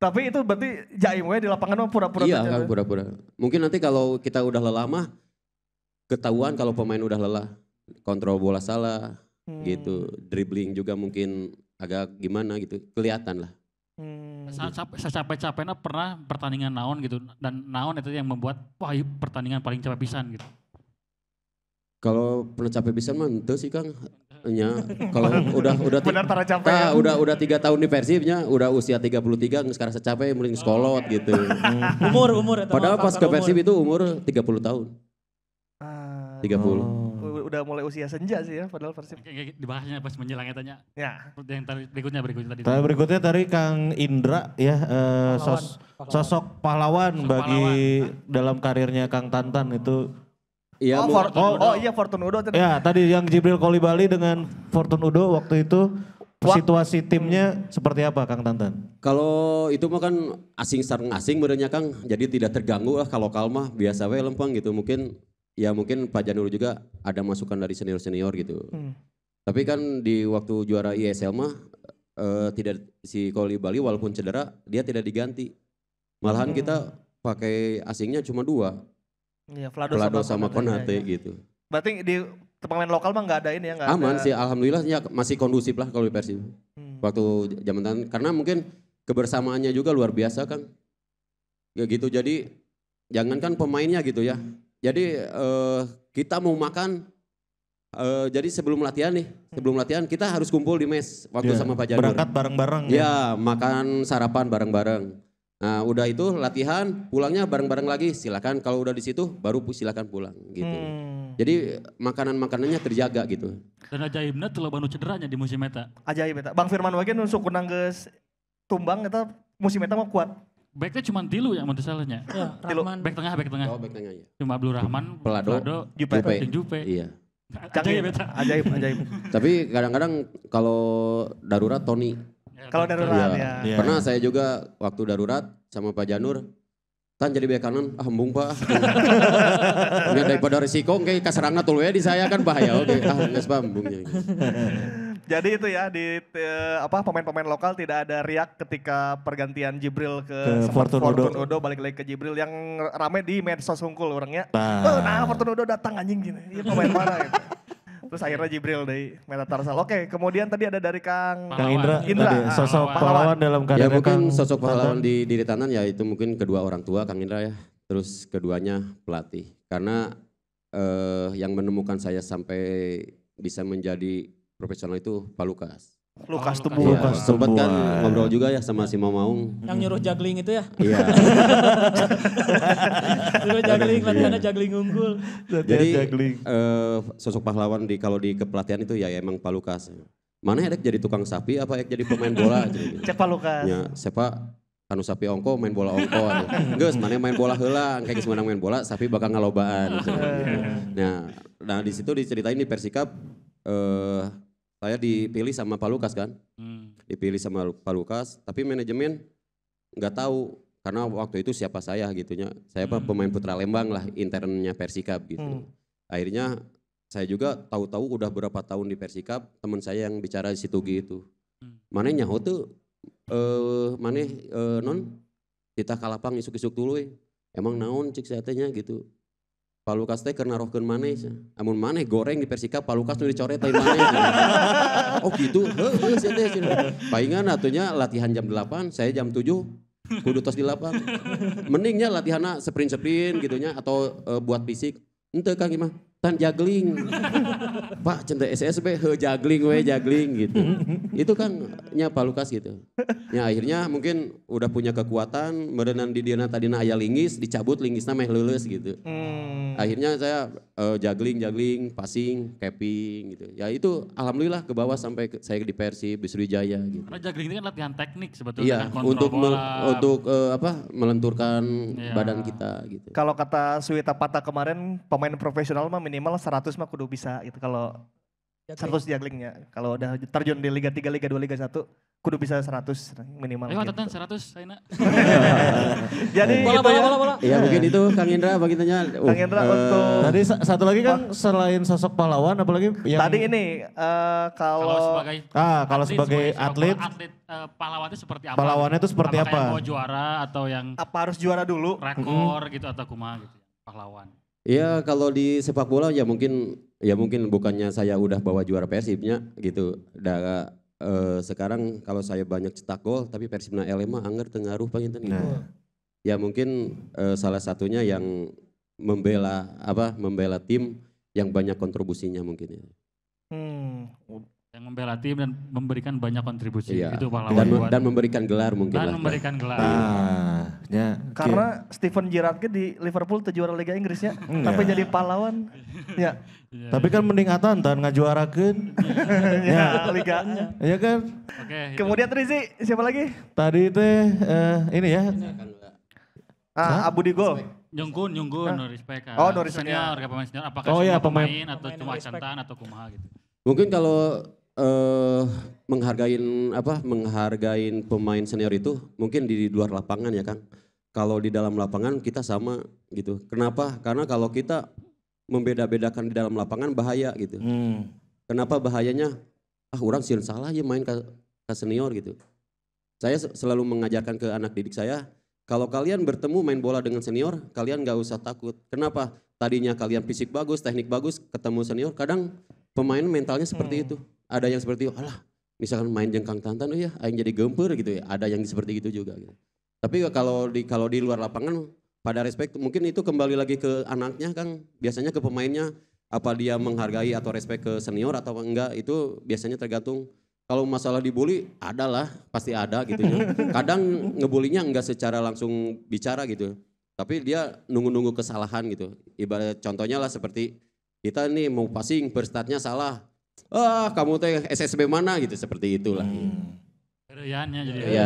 Tapi itu berarti jaim weh di lapangan mah pura-pura. Iya kan pura-pura. Mungkin nanti kalau kita udah lelah mah, ketahuan kalau pemain udah lelah. Kontrol bola salah hmm. gitu. Dribbling juga mungkin agak gimana gitu, kelihatan lah. Hmm. capek capeknya pernah pertandingan naon gitu dan naon itu yang membuat wah pertandingan paling capek pisan gitu. Kalau pernah capek pisan mah itu sih Kang. Ya, kalau udah udah benar para capek. Nah, udah udah tiga tahun di Persibnya, udah usia 33 sekarang secapek mending sekolot oh, gitu. umur umur Padahal pas ke Persib itu umur 30 tahun. Ah. Tiga puluh. Oh udah mulai usia senja sih ya padahal Persib. Dibahasnya pas menjelangnya ya tanya. Ya. Yang tari, berikutnya berikutnya tadi. Tari berikutnya tadi Kang Indra ya eh, pahlawan. Sos, sosok pahlawan sosok bagi pahlawan. dalam karirnya Kang Tantan itu Iya, oh, Fortun oh, oh iya Fortun Udo. Ya tadi yang Jibril Kolibali dengan Fortun Udo waktu itu situasi timnya seperti apa Kang Tantan? Kalau itu mah kan asing sarang asing berenya Kang, jadi tidak terganggu lah kalau kalmah biasa we lempeng gitu mungkin ya mungkin Pak Janur juga ada masukan dari senior-senior gitu. Hmm. Tapi kan di waktu juara ISL mah uh, tidak si Koli Bali walaupun cedera dia tidak diganti. Malahan hmm. kita pakai asingnya cuma dua. Iya, Vlado, Vlado sama, sama Konate ya, ya. gitu. Berarti di pemain lokal mah nggak ada ini ya? nggak. Aman ada... sih, alhamdulillah ya masih kondusif lah kalau di Persib. Hmm. Waktu zaman tangan, karena mungkin kebersamaannya juga luar biasa kan. Ya gitu, jadi jangankan pemainnya gitu ya. Jadi uh, kita mau makan Uh, jadi sebelum latihan nih, sebelum latihan kita harus kumpul di mes waktu yeah. sama Pak Janur. Berangkat bareng-bareng. Ya, ya makan sarapan bareng-bareng. Nah, udah itu latihan, pulangnya bareng-bareng lagi. Silakan kalau udah di situ baru silakan pulang gitu. Hmm. Jadi makanan-makanannya terjaga gitu. Dan ajaibnya telah bantu cederanya di musim eta. Ajaib meta. Bang Firman Wagen nusuk kunang tumbang kita musim eta mau kuat. Backnya cuma Tilu yang mau salahnya. Ya, Back tengah, back tengah. Oh, back tengah ya. Cuma Abdul Rahman, Pelado, Pelado Jupe. Jupe. Jupe. Iya. Ajaib, ajaib, ajaib. Tapi kadang-kadang kalau darurat Tony. Ya, kalau darurat iya. ya. ya. Pernah saya juga waktu darurat sama Pak Janur, Tan jadi bek kanan, ah embung pak. Udah daripada risiko, kayak kaserangna tuluy di saya kan bahaya. Oke, ah nggak sebab embungnya. Jadi itu ya di te, eh, apa pemain-pemain lokal tidak ada riak ketika pergantian Jibril ke, ke Fortun, Fortun Udo. balik lagi ke Jibril yang rame di medsos hungkul orangnya. Nah, oh, nah Fortun Udo datang anjing gini. Iya pemain mana gitu. Terus akhirnya Jibril dari Meta Oke, kemudian tadi ada dari Kang Kang Indra. Indra, tadi, ah, sosok pahlawan dalam keadaan Ya mungkin Kang sosok pahlawan di diri Tanan ya itu mungkin kedua orang tua Kang Indra ya. Terus keduanya pelatih. Karena eh, yang menemukan saya sampai bisa menjadi profesional itu Pak Lukas. Lukas oh, tuh Lukas ya, Sempat kan ngobrol juga ya sama si Mamaung. Yang nyuruh juggling itu ya? Iya. nyuruh juggling, iya. latihannya juggling unggul. Jadi juggling. Eh, sosok pahlawan di kalau di kepelatihan itu ya, emang Pak Lukas. Mana Edek ya, jadi tukang sapi apa Edek jadi pemain bola? Jadi. Gitu. Cek Pak Lukas. Ya, siapa anu sapi ongko main bola ongko geus mana main bola heula kayak geus main bola sapi bakal ngalobaan iya. nah nah di situ diceritain di Persikap eh saya dipilih sama Pak Lukas kan hmm. dipilih sama Pak Lukas tapi manajemen nggak tahu karena waktu itu siapa saya gitunya saya hmm. pemain Putra Lembang lah internnya Persikab gitu hmm. akhirnya saya juga tahu-tahu udah berapa tahun di Persikab teman saya yang bicara di situ hmm. gitu. Hmm. mana nyaho tuh eh mana eh, non kita kalapang isuk-isuk dulu eh. emang naon cik sehatnya gitu Pak Lukas teh karena rohkan mana cenah. Hmm. Amun mana goreng di Persika, Pak Lukas tuh dicoret mana maneh. oh gitu. Heuh sia teh cenah. Paingan atunya latihan jam 8, saya jam 7. Kudu tos di lapang. Mendingnya latihan sprint-sprint gitunya atau eh, buat fisik. Ente kang gimana? tan jagling. Pak cinta SSB he jagling we jagling gitu. Itu kan nya Pak Lukas gitu. Ya akhirnya mungkin udah punya kekuatan merenang di dina tadina aya linggis dicabut linggisna meh lulus gitu. Hmm. Akhirnya saya uh, e, jagling jagling passing capping gitu. Ya itu alhamdulillah ke bawah sampai ke, saya di Persib di Sriwijaya gitu. Karena jagling itu kan latihan teknik sebetulnya iya, kan untuk bola. untuk uh, apa melenturkan iya. badan kita gitu. Kalau kata Suwita Pata kemarin pemain profesional mah minimal 100 mah kudu bisa gitu kalau ya, 100 jugglingnya. Kalau udah terjun di Liga 3, Liga 2, Liga 1, kudu bisa 100 minimal. Ayo gitu. 100 Jadi gitu. bola, bola, bola, bola. Ya mungkin itu Kang Indra bagi tanya. Uh, Kang Indra uh, eh, untuk Tadi satu lagi kan selain sosok pahlawan apalagi yang Tadi ini uh, kalau kalau sebagai ah kalau atlet, sebagai atlet, atlet uh, pahlawannya seperti apa? Pahlawannya itu seperti apa? apa? Yang mau juara atau yang apa harus juara dulu? Rekor mm -hmm. gitu atau kumaha gitu. Ya, pahlawan. Iya kalau di sepak bola ya mungkin ya mungkin bukannya saya udah bawa juara Persibnya gitu. Da, uh, sekarang kalau saya banyak cetak gol tapi Persibna Elema anger tengaruh panginten gitu. Nah. Ya mungkin uh, salah satunya yang membela apa membela tim yang banyak kontribusinya mungkin ya. Hmm, yang membela tim dan memberikan banyak kontribusi. Iya. Itu pahlawan. Dan, buat, dan memberikan gelar mungkin. Dan memberikan gelar. Ah, ya. Karena okay. Steven Gerrard kan di Liverpool tuh juara Liga Inggrisnya ya. Iya. Tapi jadi pahlawan. ya. ya. Tapi kan mending nggak ngajuarakeun. ya, iya. Liga. Iya kan? Oke. Okay, Kemudian terisi siapa lagi? Tadi itu uh, ini ya. Ah, Abu Digo. Nyungkun, Jongkun, no respect. Ah. Oh, no respect. Ya. Senior, ya. pemain senior. Apakah oh, ya, pemain, pemain atau cuma cantan atau kumaha gitu. Mungkin kalau uh, menghargain apa menghargain pemain senior itu mungkin di luar lapangan ya Kang. Kalau di dalam lapangan kita sama gitu. Kenapa? Karena kalau kita membeda-bedakan di dalam lapangan bahaya gitu. Hmm. Kenapa bahayanya? Ah orang sih salah ya main ke, ke senior gitu. Saya selalu mengajarkan ke anak didik saya, kalau kalian bertemu main bola dengan senior, kalian gak usah takut. Kenapa? Tadinya kalian fisik bagus, teknik bagus, ketemu senior, kadang pemain mentalnya seperti hmm. itu ada yang seperti, alah misalkan main jengkang tantan, oh ya aing jadi gempur gitu ya. Ada yang seperti itu juga. Gitu. Tapi kalau di kalau di luar lapangan pada respect mungkin itu kembali lagi ke anaknya kan, Biasanya ke pemainnya apa dia menghargai atau respect ke senior atau enggak itu biasanya tergantung kalau masalah dibully ada lah pasti ada gitu ya. Kadang ngebulinya enggak secara langsung bicara gitu. Tapi dia nunggu-nunggu kesalahan gitu. Ibarat contohnya lah seperti kita nih mau passing, first salah, ah kamu teh SSB mana gitu seperti itulah. Hmm. jadi. Iya.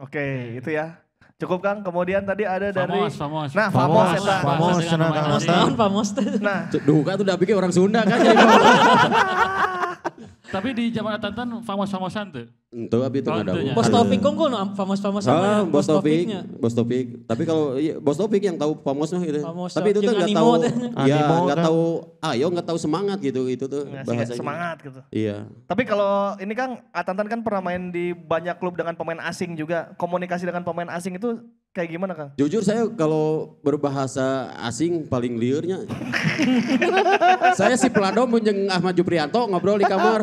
Oke, itu ya. Cukup Kang, kemudian tadi ada dari Famos, Nah, Famos Famos, nah Kang Famos tahun Famos Nah, duka tuh udah bikin orang Sunda kan jadi. Tapi di zaman Tantan Famos-famosan tuh. Tuh tapi itu ada. Bos Taufik kok no famos-famos sama ah, Bos Taufik. Bos Taufik. Tapi kalau iya, Bos Taufik yang tahu famosnya itu. Famos tapi itu tuh nggak tahu. Iya, nggak kan. tahu ayo nggak tahu semangat gitu itu tuh ya, bahasanya. Semangat gitu. Iya. Tapi kalau ini Kang Atantan ah, kan pernah main di banyak klub dengan pemain asing juga. Komunikasi dengan pemain asing itu kayak gimana Kang? Jujur saya kalau berbahasa asing paling liurnya. saya si Plado menjeng Ahmad Juprianto ngobrol di kamar.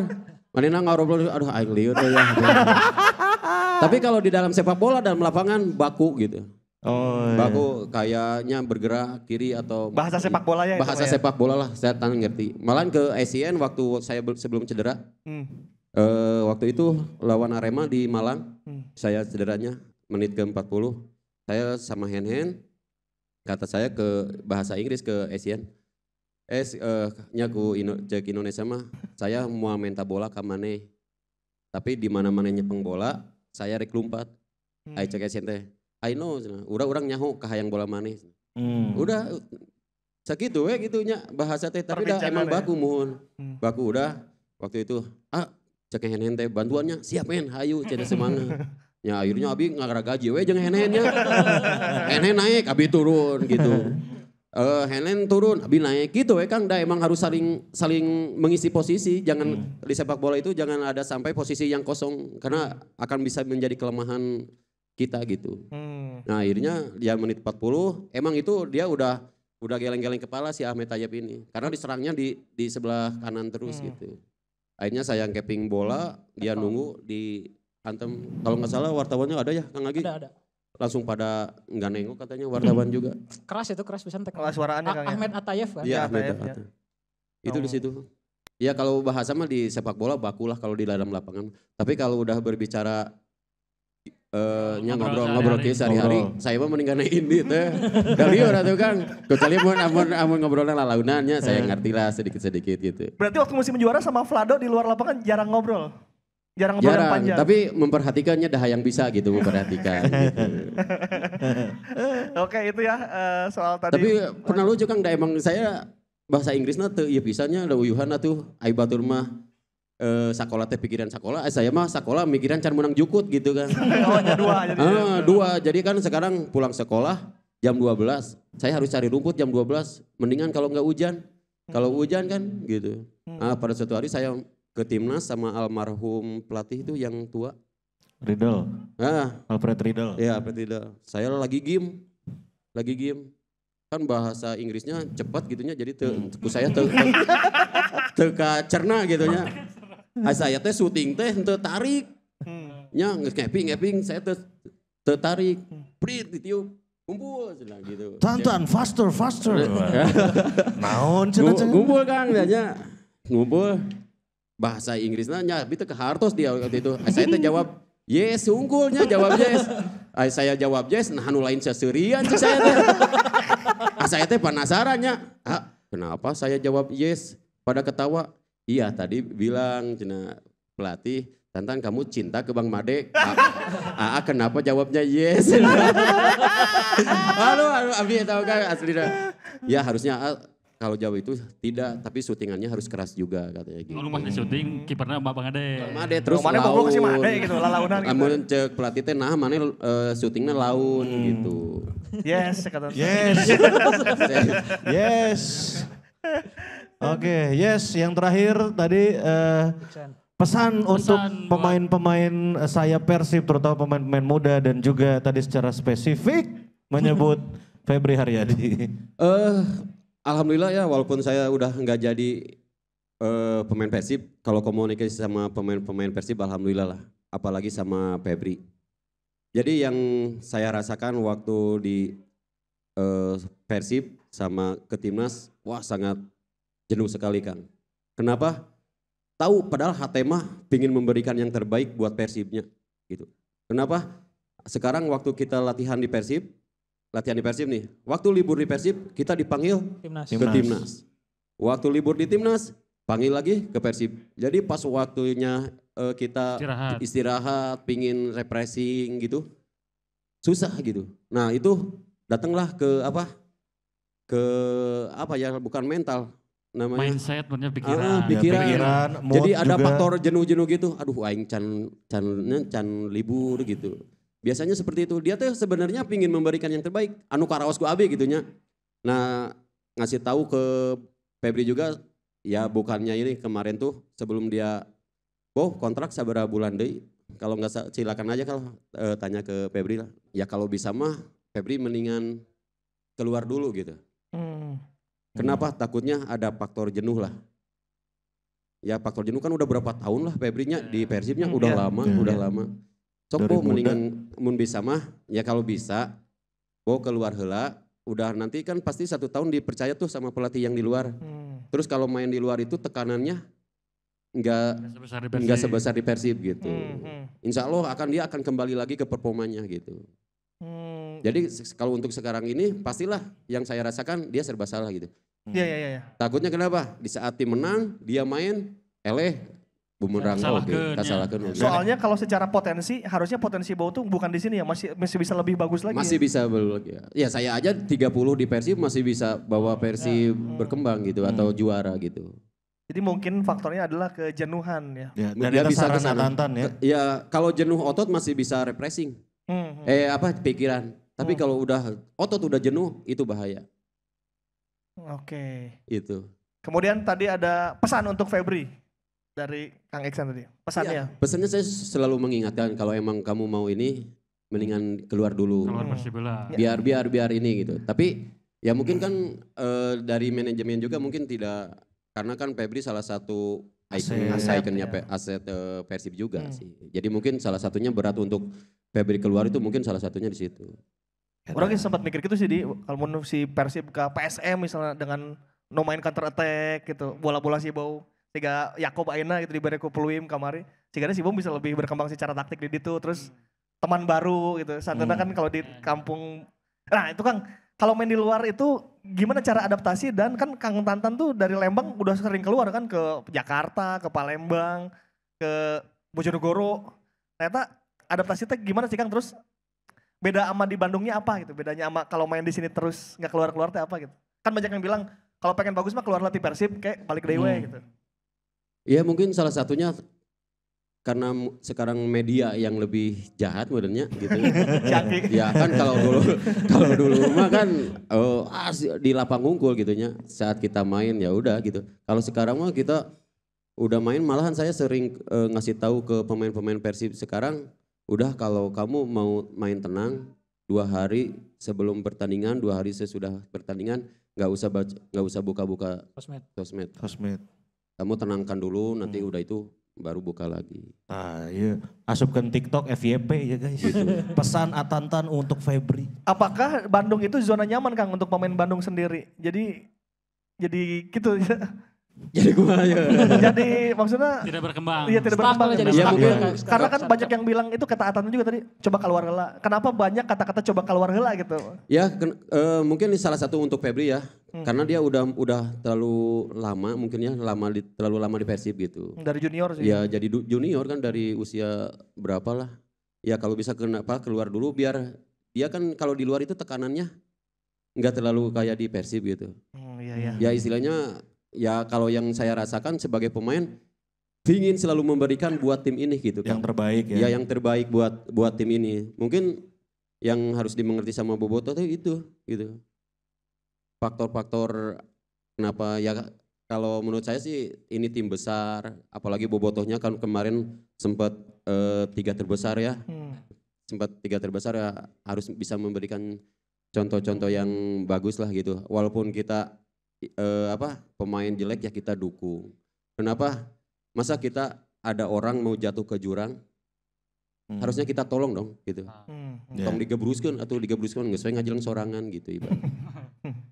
Marina ngobrol, aduh aing liur ya. Tapi kalau di dalam sepak bola dan lapangan baku gitu. Oh, iya. baku iya. kayaknya bergerak kiri atau bahasa sepak bola ya bahasa ya? sepak bola lah saya tanya ngerti malahan ke ACN waktu saya sebelum cedera hmm. Uh, waktu itu lawan Arema di Malang, hmm. saya cederanya menit ke 40, saya sama Hen Hen kata saya ke bahasa Inggris ke ACN Eh, uh, eh, nyaku ino, cek Indonesia mah, saya mau minta bola ke mana. Tapi di mana mana nyepeng bola, saya rek lompat, Hmm. Ayo cek SNT. I know, udah orang nyaho ke hayang bola mana. Hmm. Udah, segitu we gitu nya bahasa teh. Tapi dah emang ya? baku mohon. Hmm. Baku udah, waktu itu, ah cek hen teh bantuannya, siap men, hayu cek semangat. ya akhirnya abi nggak gaji weh jangan hen hennya. hen hen naik, abi turun gitu. uh, Helen turun, Abi naik gitu ya Kang. Dah emang harus saling saling mengisi posisi. Jangan hmm. di sepak bola itu jangan ada sampai posisi yang kosong karena akan bisa menjadi kelemahan kita gitu. Hmm. Nah, akhirnya dia menit 40 emang itu dia udah udah geleng-geleng kepala si Ahmed Tayyip ini karena diserangnya di di sebelah kanan terus hmm. gitu. Akhirnya saya yang keping bola, dia nunggu di antem. Kalau nggak salah wartawannya ada ya Kang Agi? Ada, ada langsung pada nggak nengok katanya wartawan juga. Keras itu keras pesan tek. Suaraannya Kang. Ya? Ahmed Atayev kan. Iya, iya Ahmed Atayev. Ya. Itu oh. di situ. Ya kalau bahasa mah di sepak bola bakulah kalau di dalam lapangan. Tapi kalau udah berbicara Uh, ngobrol ngobrol kisah sehari-hari saya mah mendingan ini teh orang tuh kan kecuali mau amun amun ngobrolnya launannya saya eh. ngerti lah sedikit sedikit gitu berarti waktu musim juara sama Vlado di luar lapangan jarang ngobrol jarang jarang panjang. tapi memperhatikannya dah yang bisa gitu memperhatikan gitu. oke itu ya uh, soal tadi tapi pernah lucu kang dah emang saya bahasa Inggrisnya nah, tuh ya bisanya ada uyuhan nah tuh aibatur mah eh, sekolah teh pikiran sekolah eh, saya mah sekolah mikiran can menang jukut gitu kan oh, ya dua jadi ya. ah, dua jadi kan sekarang pulang sekolah jam 12 saya harus cari rumput jam 12 mendingan kalau nggak hujan kalau hujan kan gitu nah, pada suatu hari saya ke timnas sama almarhum pelatih itu yang tua. Riddle. Ah. Alfred Riddle. Ya Alfred Riddle. Saya lagi game. Lagi game. Kan bahasa Inggrisnya cepat gitunya jadi te, hmm. saya te, te, teka cerna gitunya. Ah, saya teh syuting teh te tarik. Hmm. Nya ngeping ngeping saya teh te tarik. Prit ditiup kumpul cina gitu. Tantan faster faster. Naon cina cina. Ngumpul Kang tanya. Ngumpul bahasa Inggrisnya nah, itu ke hartos dia waktu itu. Saya itu jawab, "Yes, unggulnya jawab yes." Ay, saya jawab yes, nah anu lain seserian sih saya te, ah, saya teh penasarannya. Ah, kenapa saya jawab yes? Pada ketawa, iya tadi bilang cina pelatih, Tantan kamu cinta ke Bang Made? ah, ah, ah kenapa jawabnya yes? Halo, halo, abi tahu kan asli dah. Ya harusnya kalau jauh itu tidak, tapi syutingannya harus keras juga katanya gitu. Kalau masih syuting kipernya Mbak Bang Ade. Mbak Ade terus mana laun. Mana kasih Ade gitu, lalaunan gitu. Amun cek pelatih teh nah mana uh, syutingnya laun hmm. gitu. Yes, kata Yes. yes. Oke, okay, yes yang terakhir tadi uh, pesan, pesan untuk pemain-pemain eh, saya Persib terutama pemain-pemain muda dan juga tadi secara spesifik menyebut Febri Haryadi. Eh uh, Alhamdulillah ya walaupun saya udah nggak jadi uh, pemain Persib, kalau komunikasi sama pemain-pemain Persib alhamdulillah lah, apalagi sama Febri. Jadi yang saya rasakan waktu di uh, Persib sama ke timnas, wah sangat jenuh sekali Kang. Kenapa? Tahu padahal Hatema ingin memberikan yang terbaik buat Persibnya gitu. Kenapa? Sekarang waktu kita latihan di Persib, latihan di Persib nih. Waktu libur di Persib kita dipanggil timnas. ke timnas. Waktu libur di timnas panggil lagi ke Persib. Jadi pas waktunya uh, kita istirahat. istirahat, pingin refreshing gitu, susah gitu. Nah itu datanglah ke apa? Ke apa ya? Bukan mental, namanya mindset punya pikiran. Ah, pikiran. Ya, pikiran Jadi ada juga. faktor jenuh-jenuh gitu. Aduh aing can can can libur gitu. Biasanya seperti itu. Dia tuh sebenarnya pingin memberikan yang terbaik. Anu karawas ku abe gitunya. Nah ngasih tahu ke Febri juga ya bukannya ini kemarin tuh sebelum dia oh kontrak sabar bulan deh kalau nggak silakan aja kalau e, tanya ke Febri lah ya kalau bisa mah Febri mendingan keluar dulu gitu hmm. kenapa hmm. takutnya ada faktor jenuh lah ya faktor jenuh kan udah berapa tahun lah Febrinya di hmm. Persibnya hmm, udah ya. lama hmm, udah ya. lama Sok dari bo, mendingan mun bisa mah ya kalau bisa bo keluar hela udah nanti kan pasti satu tahun dipercaya tuh sama pelatih yang di luar. Hmm. Terus kalau main di luar itu tekanannya nggak nggak sebesar di Persib gitu. Hmm, hmm. Insya Allah akan dia akan kembali lagi ke performanya gitu. Hmm. Jadi kalau untuk sekarang ini pastilah yang saya rasakan dia serba salah gitu. Iya hmm. iya iya. Takutnya kenapa? Di saat tim menang dia main eleh bumerang oke kasalahkeun iya. ya. soalnya kalau secara potensi harusnya potensi bau tuh bukan di sini ya masih masih bisa lebih bagus lagi masih ya? bisa ya. ya saya aja 30 di versi masih bisa bawa versi ya. Hmm. berkembang gitu hmm. atau juara gitu jadi mungkin faktornya adalah kejenuhan ya. ya dan bisa ya. ke ya. Ya kalau jenuh otot masih bisa repressing. Hmm, hmm. Eh apa pikiran. Tapi hmm. kalau udah otot udah jenuh itu bahaya. Oke. Okay. Itu. Kemudian tadi ada pesan untuk Febri dari Kang Eksan tadi. Pesannya. Ya, pesannya saya selalu mengingatkan kalau emang kamu mau ini mendingan keluar dulu. Keluar bela. Iya. Biar biar biar ini gitu. Tapi ya mungkin kan e, dari manajemen juga mungkin tidak karena kan Febri salah satu icon aset, ikonnya ya. aset e, Persib juga hmm. sih. Jadi mungkin salah satunya berat untuk Febri keluar itu mungkin salah satunya di situ. Orang yang sempat mikir gitu sih di kalau mau si Persib ke PSM misalnya dengan no main counter attack gitu, bola-bola sih bau tiga Yakob Aina gitu di bareko Peluim kamari. Sehingga si Bom bisa lebih berkembang secara taktik di situ terus hmm. teman baru gitu. Santana hmm. kan kalau di hmm. kampung nah itu Kang kalau main di luar itu gimana cara adaptasi dan kan Kang Tantan tuh dari Lembang udah sering keluar kan ke Jakarta, ke Palembang, ke Bojonegoro. Ternyata adaptasi teh gimana sih Kang terus beda sama di Bandungnya apa gitu? Bedanya ama kalau main di sini terus nggak keluar-keluar teh apa gitu? Kan banyak yang bilang kalau pengen bagus mah keluar latih Persib kayak balik dewe hmm. gitu. Ya mungkin salah satunya karena sekarang media yang lebih jahat modelnya gitu. ya kan kalau dulu kalau dulu mah kan oh, ah, di lapang gitu gitunya saat kita main ya udah gitu. Kalau sekarang mah kita udah main malahan saya sering uh, ngasih tahu ke pemain-pemain Persib sekarang udah kalau kamu mau main tenang dua hari sebelum pertandingan dua hari sesudah pertandingan nggak usah nggak usah buka-buka sosmed sosmed sosmed kamu tenangkan dulu nanti hmm. udah itu baru buka lagi. Ah iya, asupkan TikTok FYP ya guys. Gitu. Pesan Atantan untuk Febri. Apakah Bandung itu zona nyaman Kang untuk pemain Bandung sendiri? Jadi jadi gitu ya. jadi gue ya. jadi maksudnya tidak berkembang. Iya tidak berkembang. Jadi ya, mungkin, Karena kan banyak yang bilang itu ketaatan juga tadi coba keluar hela. Kenapa banyak kata-kata coba keluar hela gitu? Ya ken, uh, mungkin ini salah satu untuk Febri ya. Hmm. Karena dia udah udah terlalu lama mungkin ya lama di, terlalu lama di Persib gitu. Dari junior sih. Ya jadi junior kan dari usia berapa lah. Ya kalau bisa kenapa keluar dulu biar dia ya kan kalau di luar itu tekanannya nggak terlalu kayak di Persib gitu. Hmm, iya, iya. Ya istilahnya ya kalau yang saya rasakan sebagai pemain ingin selalu memberikan buat tim ini gitu kan. Yang terbaik ya. Ya yang terbaik buat buat tim ini. Mungkin yang harus dimengerti sama Boboto itu itu gitu. Faktor-faktor kenapa ya kalau menurut saya sih ini tim besar, apalagi Bobotohnya kan kemarin sempat e, tiga terbesar ya. Hmm. Sempat tiga terbesar ya harus bisa memberikan contoh-contoh yang bagus lah gitu. Walaupun kita eh, apa pemain jelek ya kita dukung. Kenapa? Masa kita ada orang mau jatuh ke jurang, hmm. harusnya kita tolong dong gitu. Ah. Hmm. hmm. Ya. Tolong yeah. digebruskan atau digebruskan nggak sesuai ngajelang sorangan gitu ibarat.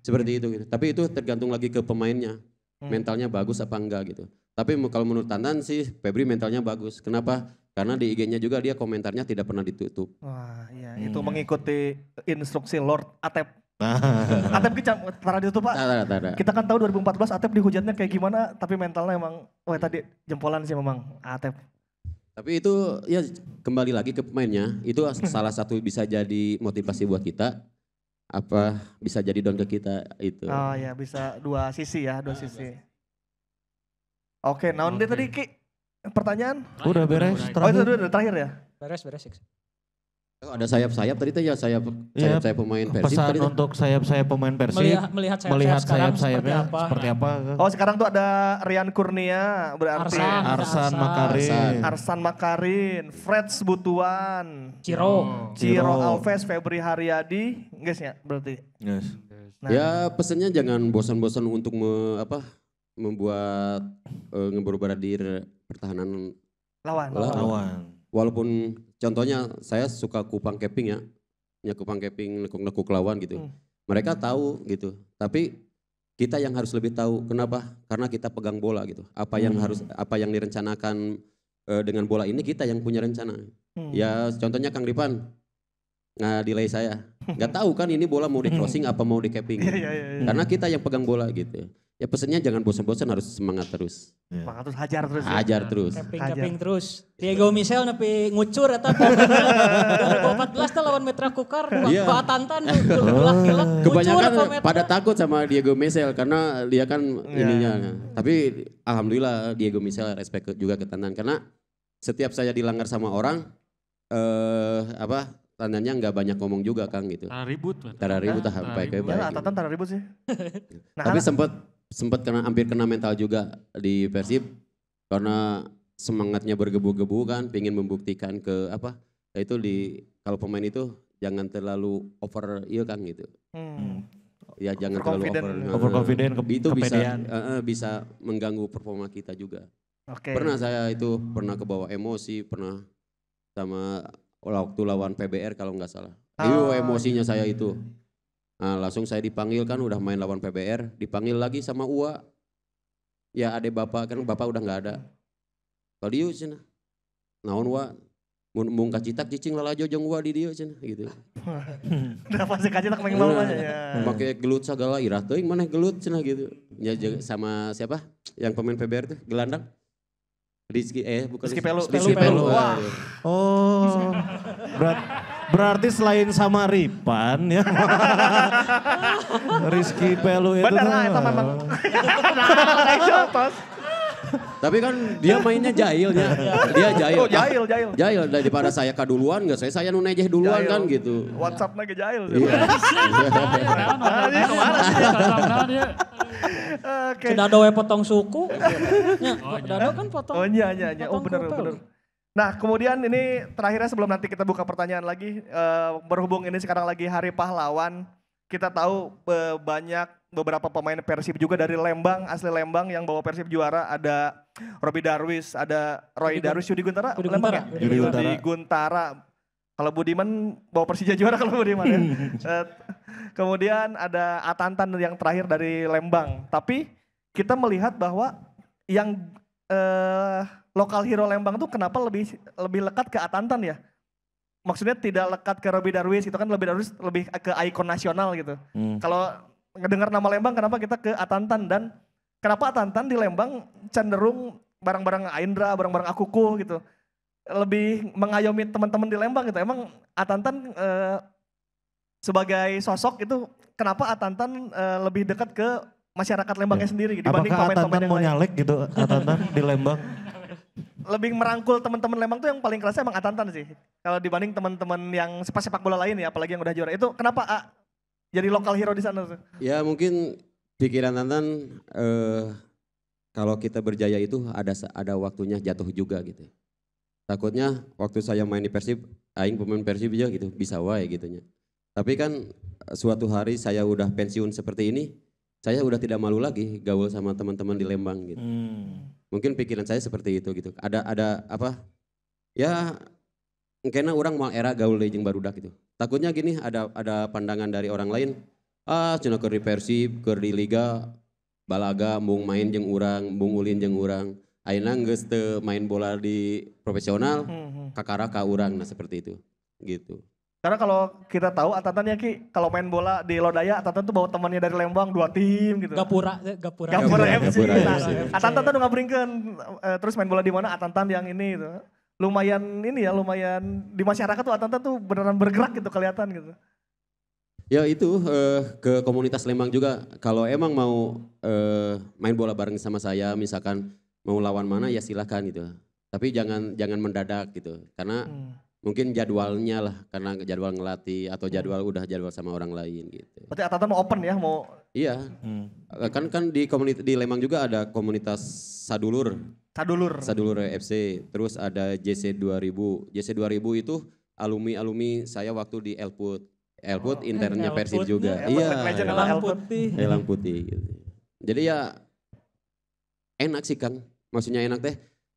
Seperti itu gitu. Tapi itu tergantung lagi ke pemainnya. Hmm. Mentalnya bagus apa enggak gitu. Tapi kalau menurut Tantan sih Febri mentalnya bagus. Kenapa? Karena di IG-nya juga dia komentarnya tidak pernah ditutup. Wah, iya. Hmm. Itu mengikuti instruksi Lord Atep. Nah. Atep kita taruh di situ pak. Tara, tara. Kita kan tahu 2014 Atep dihujatnya kayak gimana, tapi mentalnya emang, wah oh, ya tadi jempolan sih memang Atep. Tapi itu ya kembali lagi ke pemainnya, itu hmm. salah satu bisa jadi motivasi buat kita, apa bisa jadi down ke kita itu. Oh ya bisa dua sisi ya, dua sisi. Iya, Oke, okay, nah okay. tadi Ki, pertanyaan? Udah beres, terakhir. Oh itu udah terakhir ya? Beres, beres. Oh, ada sayap-sayap tadi tadi ya sayap iya, sayap, sayap pemain Persib. Pesan tadi untuk sayap-sayap pemain Persib. Melihat melihat sayap, melihat sayap sayapnya seperti apa. Seperti apa. Oh sekarang tuh ada Rian Kurnia berarti Arsan, Arsan, Arsan Makarin. Arsan. Arsan Makarin, Fred Butuan, Ciro. Oh, Ciro, Ciro Alves, Febri Haryadi, guys ya berarti. Yes. Nah. Ya pesannya jangan bosan-bosan untuk me, apa membuat uh, eh, ngeberbaradir pertahanan lawan. lawan. lawan. Walaupun contohnya saya suka kupang keping ya, ya kupang keping lekuk-lekuk lawan gitu. Hmm. Mereka tahu gitu, tapi kita yang harus lebih tahu. Kenapa? Karena kita pegang bola gitu. Apa yang hmm. harus, apa yang direncanakan e, dengan bola ini kita yang punya rencana. Hmm. Ya contohnya Kang Dipan, nah delay saya. nggak tahu kan ini bola mau di crossing apa mau di capping. Iya, iya, iya. Karena kita yang pegang bola gitu. Ya pesennya jangan bosan-bosan harus semangat terus. Ya. Semangat terus hajar terus. Ya? Hajar terus. Keping-keping terus. Diego Michel nepi ngucur atau 2014 iya. tuh lawan Mitra Kukar yeah. Pak Tantan tuh gelak Kebanyakan pada takut sama Diego Michel karena dia kan iya. ininya. Tapi alhamdulillah Diego Michel respect juga ke Tantan karena setiap saya dilanggar sama orang eh apa tandanya nggak banyak ngomong juga Kang gitu. Tara ribut. Tara ribut ah, sampai Ya, baik. Tara iya, ribut sih. Nah, Tapi sempat sempat kena hampir kena mental juga di Persib karena semangatnya bergebu-gebu kan pingin membuktikan ke apa ya itu di kalau pemain itu jangan terlalu over iya kan gitu hmm. ya jangan terlalu confident. over nah. over confident ke, itu kepedean. bisa uh, eh, bisa mengganggu performa kita juga okay. pernah saya itu pernah kebawa emosi pernah sama waktu lawan PBR kalau nggak salah oh. itu ah. emosinya saya itu Nah, langsung saya dipanggil kan udah main lawan PBR, dipanggil lagi sama Ua. Ya ada bapak kan bapak udah nggak ada. Kalau dia cina, naon Ua, mung kacitak cicing lalajo jeung Ua di dia cina gitu. Udah pasti kacitak pengen bawa aja. Ya. Pakai gelut segala irah teuing mana gelut cina gitu. Ya sama siapa yang pemain PBR tuh gelandang. Rizky eh bukan Rizky Pelu. Rizky Pelu. Pelu. Pelu. Wah. Eh. Oh. Berat. Berarti selain sama Ripan ya. Rizky Pelu itu. Benar lah itu kan. memang. tapi kan dia mainnya jahil ya. Iya. Dia jahil. Oh, jahil, jahil. Jahil daripada saya keduluan enggak saya saya nunejeh duluan kan gitu. WhatsApp lagi jahil. Iya. iya. Oke. ada doe potong suku. Oh, ya, dado kan potong. Oh iya iya iya. Oh benar benar. Nah, kemudian ini terakhirnya sebelum nanti kita buka pertanyaan lagi, eh, berhubung ini sekarang lagi Hari Pahlawan, kita tahu eh, banyak beberapa pemain Persib juga dari Lembang, asli Lembang yang bawa Persib juara, ada Robi Darwis, ada Roy Yudi Darwis, Yudi Guntara, Lembang ya? Yudi Guntara. Yudi Guntara. Kalau Budiman bawa Persija juara kalau Budiman ya. Eh, kemudian ada Atantan yang terakhir dari Lembang. Tapi kita melihat bahwa yang eh lokal hero Lembang tuh kenapa lebih lebih lekat ke Atantan ya? Maksudnya tidak lekat ke Robi Darwis itu kan lebih Darwis lebih ke ikon nasional gitu. Hmm. Kalau ngedengar nama Lembang kenapa kita ke Atantan dan kenapa Atantan di Lembang cenderung barang-barang Aindra, barang-barang Akuku gitu. Lebih mengayomi teman-teman di Lembang gitu. Emang Atantan eh, sebagai sosok itu kenapa Atantan eh, lebih dekat ke masyarakat Lembangnya ya. sendiri dibanding pemain-pemain yang mau nyalek gitu Atantan di Lembang? lebih merangkul teman-teman Lembang tuh yang paling kerasa emang Atantan sih. Kalau dibanding teman-teman yang sepak sepak bola lain ya, apalagi yang udah juara. Itu kenapa A, jadi lokal hero di sana tuh? Ya mungkin pikiran Atantan eh, kalau kita berjaya itu ada ada waktunya jatuh juga gitu. Takutnya waktu saya main di Persib, aing pemain Persib aja gitu, bisa wae gitunya. Tapi kan suatu hari saya udah pensiun seperti ini, saya udah tidak malu lagi gaul sama teman-teman di Lembang gitu. Hmm. Mungkin pikiran saya seperti itu gitu. Ada ada apa? Ya karena orang mal era gaul baru barudak gitu. Takutnya gini ada ada pandangan dari orang lain. Ah, cina ke di Persib, Liga, Balaga, mung main jeng urang, mung ulin jeng urang. Aina geus main bola di profesional, hmm, hmm. kakara ka urang, nah seperti itu. Gitu. Karena kalau kita tahu Atatan ah, ya Ki, kalau main bola di Lodaya Atatan tuh bawa temannya dari Lembang dua tim gitu. Gapura, eh, Gapura. Gapura, Gapura FC. Gapura, nah, Atatan ah, tuh nggak beringkan eh, terus main bola di mana Atatan ah, yang ini itu Lumayan ini ya, lumayan di masyarakat tuh Atatan tuh beneran bergerak gitu kelihatan gitu. Ya itu eh, ke komunitas Lembang juga kalau emang mau eh, main bola bareng sama saya misalkan mau lawan mana ya silahkan gitu. Tapi jangan jangan mendadak gitu. Karena hmm mungkin jadwalnya lah karena jadwal ngelatih atau jadwal udah jadwal sama orang lain gitu. Berarti Atata mau open ya mau? Iya. Hmm. Eh, kan kan di komunitas di Lemang juga ada komunitas Sadulur. Sadulur. Sadulur FC. Terus ada JC 2000. JC 2000 itu alumni alumni saya waktu di Elput. Elput oh, internnya Persib juga. Iya. Elang putih. Elang putih iya. Jadi ya enak sih Kang. Maksudnya enak teh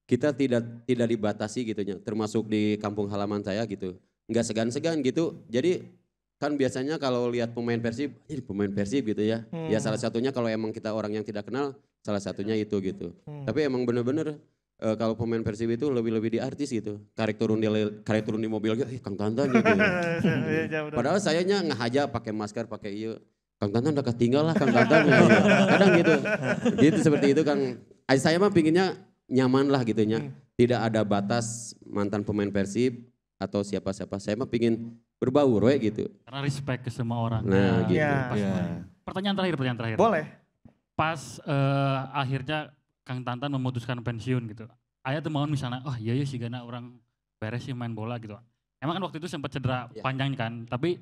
kita tidak tidak dibatasi gitu ya, termasuk di kampung halaman saya gitu. Nggak segan-segan gitu. Jadi kan biasanya kalau lihat pemain Persib, jadi pemain Persib gitu ya. ya hmm. Ya salah satunya kalau emang kita orang yang tidak kenal, salah satunya itu gitu. Hmm. Tapi emang bener-bener e, kalau pemain Persib itu lebih-lebih di artis gitu. Karek turun di karek turun di mobil gitu, eh, Kang Tantan gitu. ya. Iya, Padahal sayanya ngajak pakai masker, pakai iya. Kang Tantan udah ketinggal lah Kang Tantan. gitu. Kadang gitu. Gitu seperti itu Kang. Saya mah pinginnya nyaman lah gitu ya. Hmm. Tidak ada batas mantan pemain Persib atau siapa-siapa. Saya mah pingin berbaur we gitu. Karena respect ke semua orang. Nah, ya. gitu. Ya. Ya. Pertanyaan terakhir, pertanyaan terakhir. Boleh. Pas uh, akhirnya Kang Tantan memutuskan pensiun gitu. Ayah tuh mau misalnya, oh iya ya sih gana orang beres sih main bola gitu. Emang kan waktu itu sempat cedera yeah. panjang kan, tapi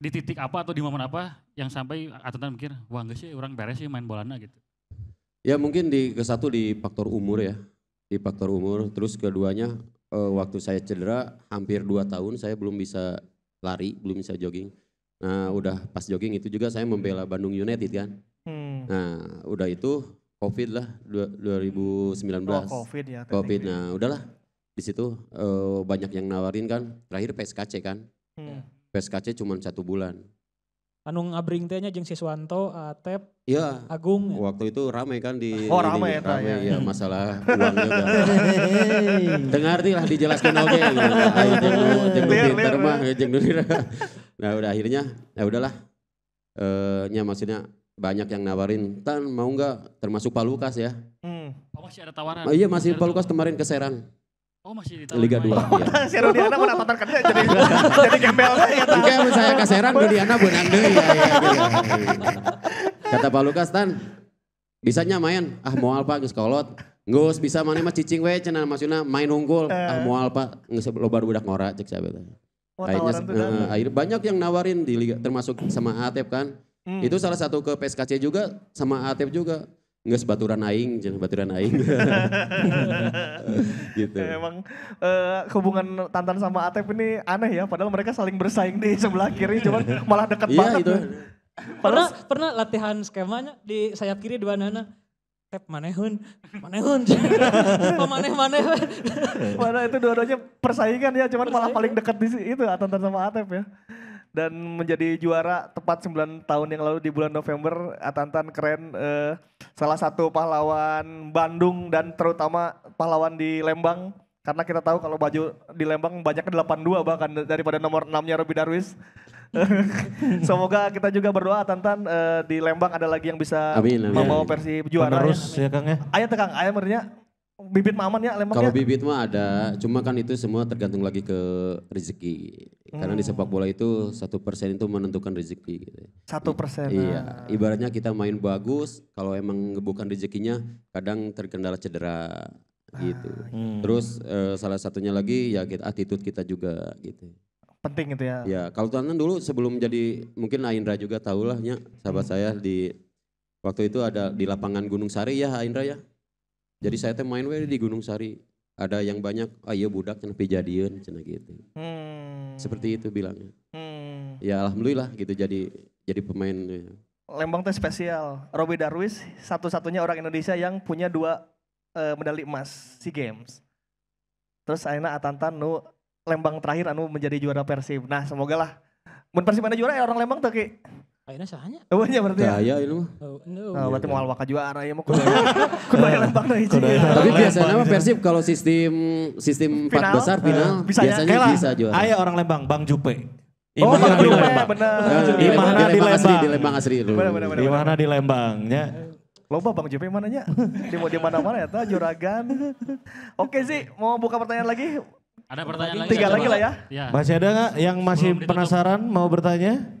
di titik apa atau di momen apa yang sampai Atantan mikir, wah enggak sih orang beres sih main bolanya gitu. Ya mungkin di ke satu di faktor umur ya, di faktor umur. Terus keduanya eh, waktu saya cedera hampir dua tahun saya belum bisa lari, belum bisa jogging. Nah udah pas jogging itu juga saya membela Bandung United kan. Hmm. Nah udah itu COVID lah 2019. Oh, COVID ya. COVID. Nah udahlah di situ eh, banyak yang nawarin kan. Terakhir PSKC kan. Hmm. PSKC cuma satu bulan anu ngabring teh nya jeung Siswanto, Atep, iya. ya. Agung. Waktu itu rame kan di Oh, rame eta ya. ya. masalah uangnya. juga. Dengar lah dijelaskan oke gitu. nah, Ayo jeung pinter mah jeung Nah, udah akhirnya ya udahlah. Eh, nya maksudnya banyak yang nawarin, "Tan, mau nggak termasuk Pak Lukas ya?" Hmm. Oh, masih ada tawaran. Oh, iya, masih Pak Lukas kemarin ke Serang. Oh masih di tahun Liga 2. Oh, iya. Diana mau nonton kerja jadi jadi gembel ya. Oke, saya kaseran Diana beunang deui. Ya, Kata Pak Lukas Tan, bisa nyamain ah moal Pak geus kolot. Gus bisa mana mah cicing we cenah maksudna main unggul. Eh. Ah moal Pak geus loba budak ngora cek saya teh. Akhirnya, eh, akhirnya banyak yang nawarin di liga termasuk sama Atep kan. Hmm. Itu salah satu ke PSKC juga sama Atep juga nggak sebaturan aing, jangan sebaturan aing. gitu. Emang uh, hubungan Tantan sama Atep ini aneh ya, padahal mereka saling bersaing di sebelah kiri, cuman malah deket iya, banget. Itu. Padahal, pernah, pernah latihan skemanya di sayap kiri dua nana. Tep manehun, manehun, apa maneh maneh. Mana itu dua-duanya persaingan ya, cuman persaingan. malah paling dekat di itu Tantan sama Atep ya dan menjadi juara tepat 9 tahun yang lalu di bulan November. Atantan keren eh, salah satu pahlawan Bandung dan terutama pahlawan di Lembang karena kita tahu kalau baju di Lembang banyaknya 82 bahkan daripada nomor 6-nya Robi Darwis. Semoga kita juga berdoa Tantan uh, eh, di Lembang ada lagi yang bisa amin, amin. membawa versi juara Penerus, ya. ya Kang ya. Ayo tekan, ayo merinya bibit maman ya lemaknya? Kalau ya? bibit mah ada, cuma kan itu semua tergantung lagi ke rezeki. Karena di sepak bola itu satu persen itu menentukan rezeki. Gitu. Satu persen. Iya, ah. ibaratnya kita main bagus, kalau emang bukan rezekinya, kadang terkendala cedera ah, gitu. Hmm. Terus uh, salah satunya lagi ya kita attitude kita juga gitu. Penting itu ya. Ya, kalau tuan dulu sebelum jadi mungkin Aindra juga tahu lah ya, sahabat hmm. saya di waktu itu ada di lapangan Gunung Sari ya Aindra ya. Jadi hmm. saya teh main di Gunung Sari. Ada yang banyak, ah iya budak cenah pijadian cina gitu. Hmm. Seperti itu bilangnya. Hmm. Ya alhamdulillah gitu jadi jadi pemain. Ya. Lembang teh spesial. Robi Darwis satu-satunya orang Indonesia yang punya dua uh, medali emas SEA Games. Terus Aina Atantan nu Lembang terakhir anu menjadi juara Persib. Nah, semoga lah. Mun Persib mana juara ya orang Lembang tuh Ki. Akhirnya sahanya. Oh banyak berarti ya. Daya ini Oh, no. Oh, berarti mau alwaka arah ya mau kudu. kudu ya. lempang dari sini. Ya. Tapi biasanya mah gitu. Persib kalau sistem sistem empat besar final eh, ya, biasanya bisa juara. Ayo orang Lembang Bang Jupe. Oh, di Lembang. Benar. Di mana di Lembang? Di Lembang asri itu. Di mana di Lembang ya? Loba Bang Jupe mananya? Di mau di mana-mana ya, juragan. Oke sih, mau buka pertanyaan lagi? Ada pertanyaan lagi? Tiga lagi lah ya. Iya. Masih ada nggak yang masih penasaran mau bertanya?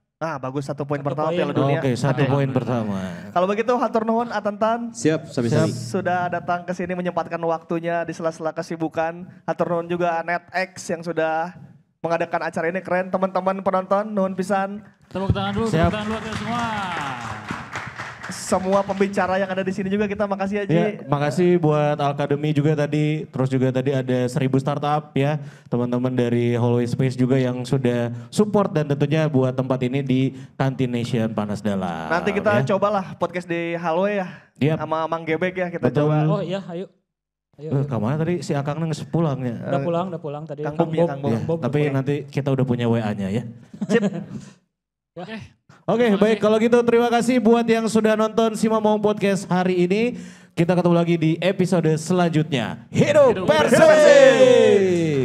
Ah bagus satu poin pertama Piala Dunia. Oke, satu poin pertama. Kalau begitu hatur nuhun Atantan. Siap, -sabi. Siap. Sudah datang ke sini menyempatkan waktunya di sela-sela kesibukan. Hatur nuhun juga NetX yang sudah mengadakan acara ini keren teman-teman penonton nuhun pisan. Tepuk tangan dulu, Siap. tepuk tangan dulu semua semua pembicara yang ada di sini juga kita makasih aja. Ya, iya, makasih buat Alkademi juga tadi, terus juga tadi ada seribu startup ya, teman-teman dari Hallway Space juga yang sudah support dan tentunya buat tempat ini di Kantin Nation Panas Dalam. Nanti kita ya. cobalah podcast di Hallway ya, yep. sama Mang Gebek ya kita Betul. coba. Oh iya, ayo. Ayo. ayo. Eh, Kamu tadi si Akang neng pulang ya? Udah pulang, udah pulang tadi. Kang Bob, ya, Kang Bob. Ya, Bob tapi iya. nanti kita udah punya WA-nya ya. Sip. Oke. Okay. Oke, okay, baik kalau gitu terima kasih buat yang sudah nonton Sima Mau Podcast hari ini. Kita ketemu lagi di episode selanjutnya. Hidup, Hidup Persib!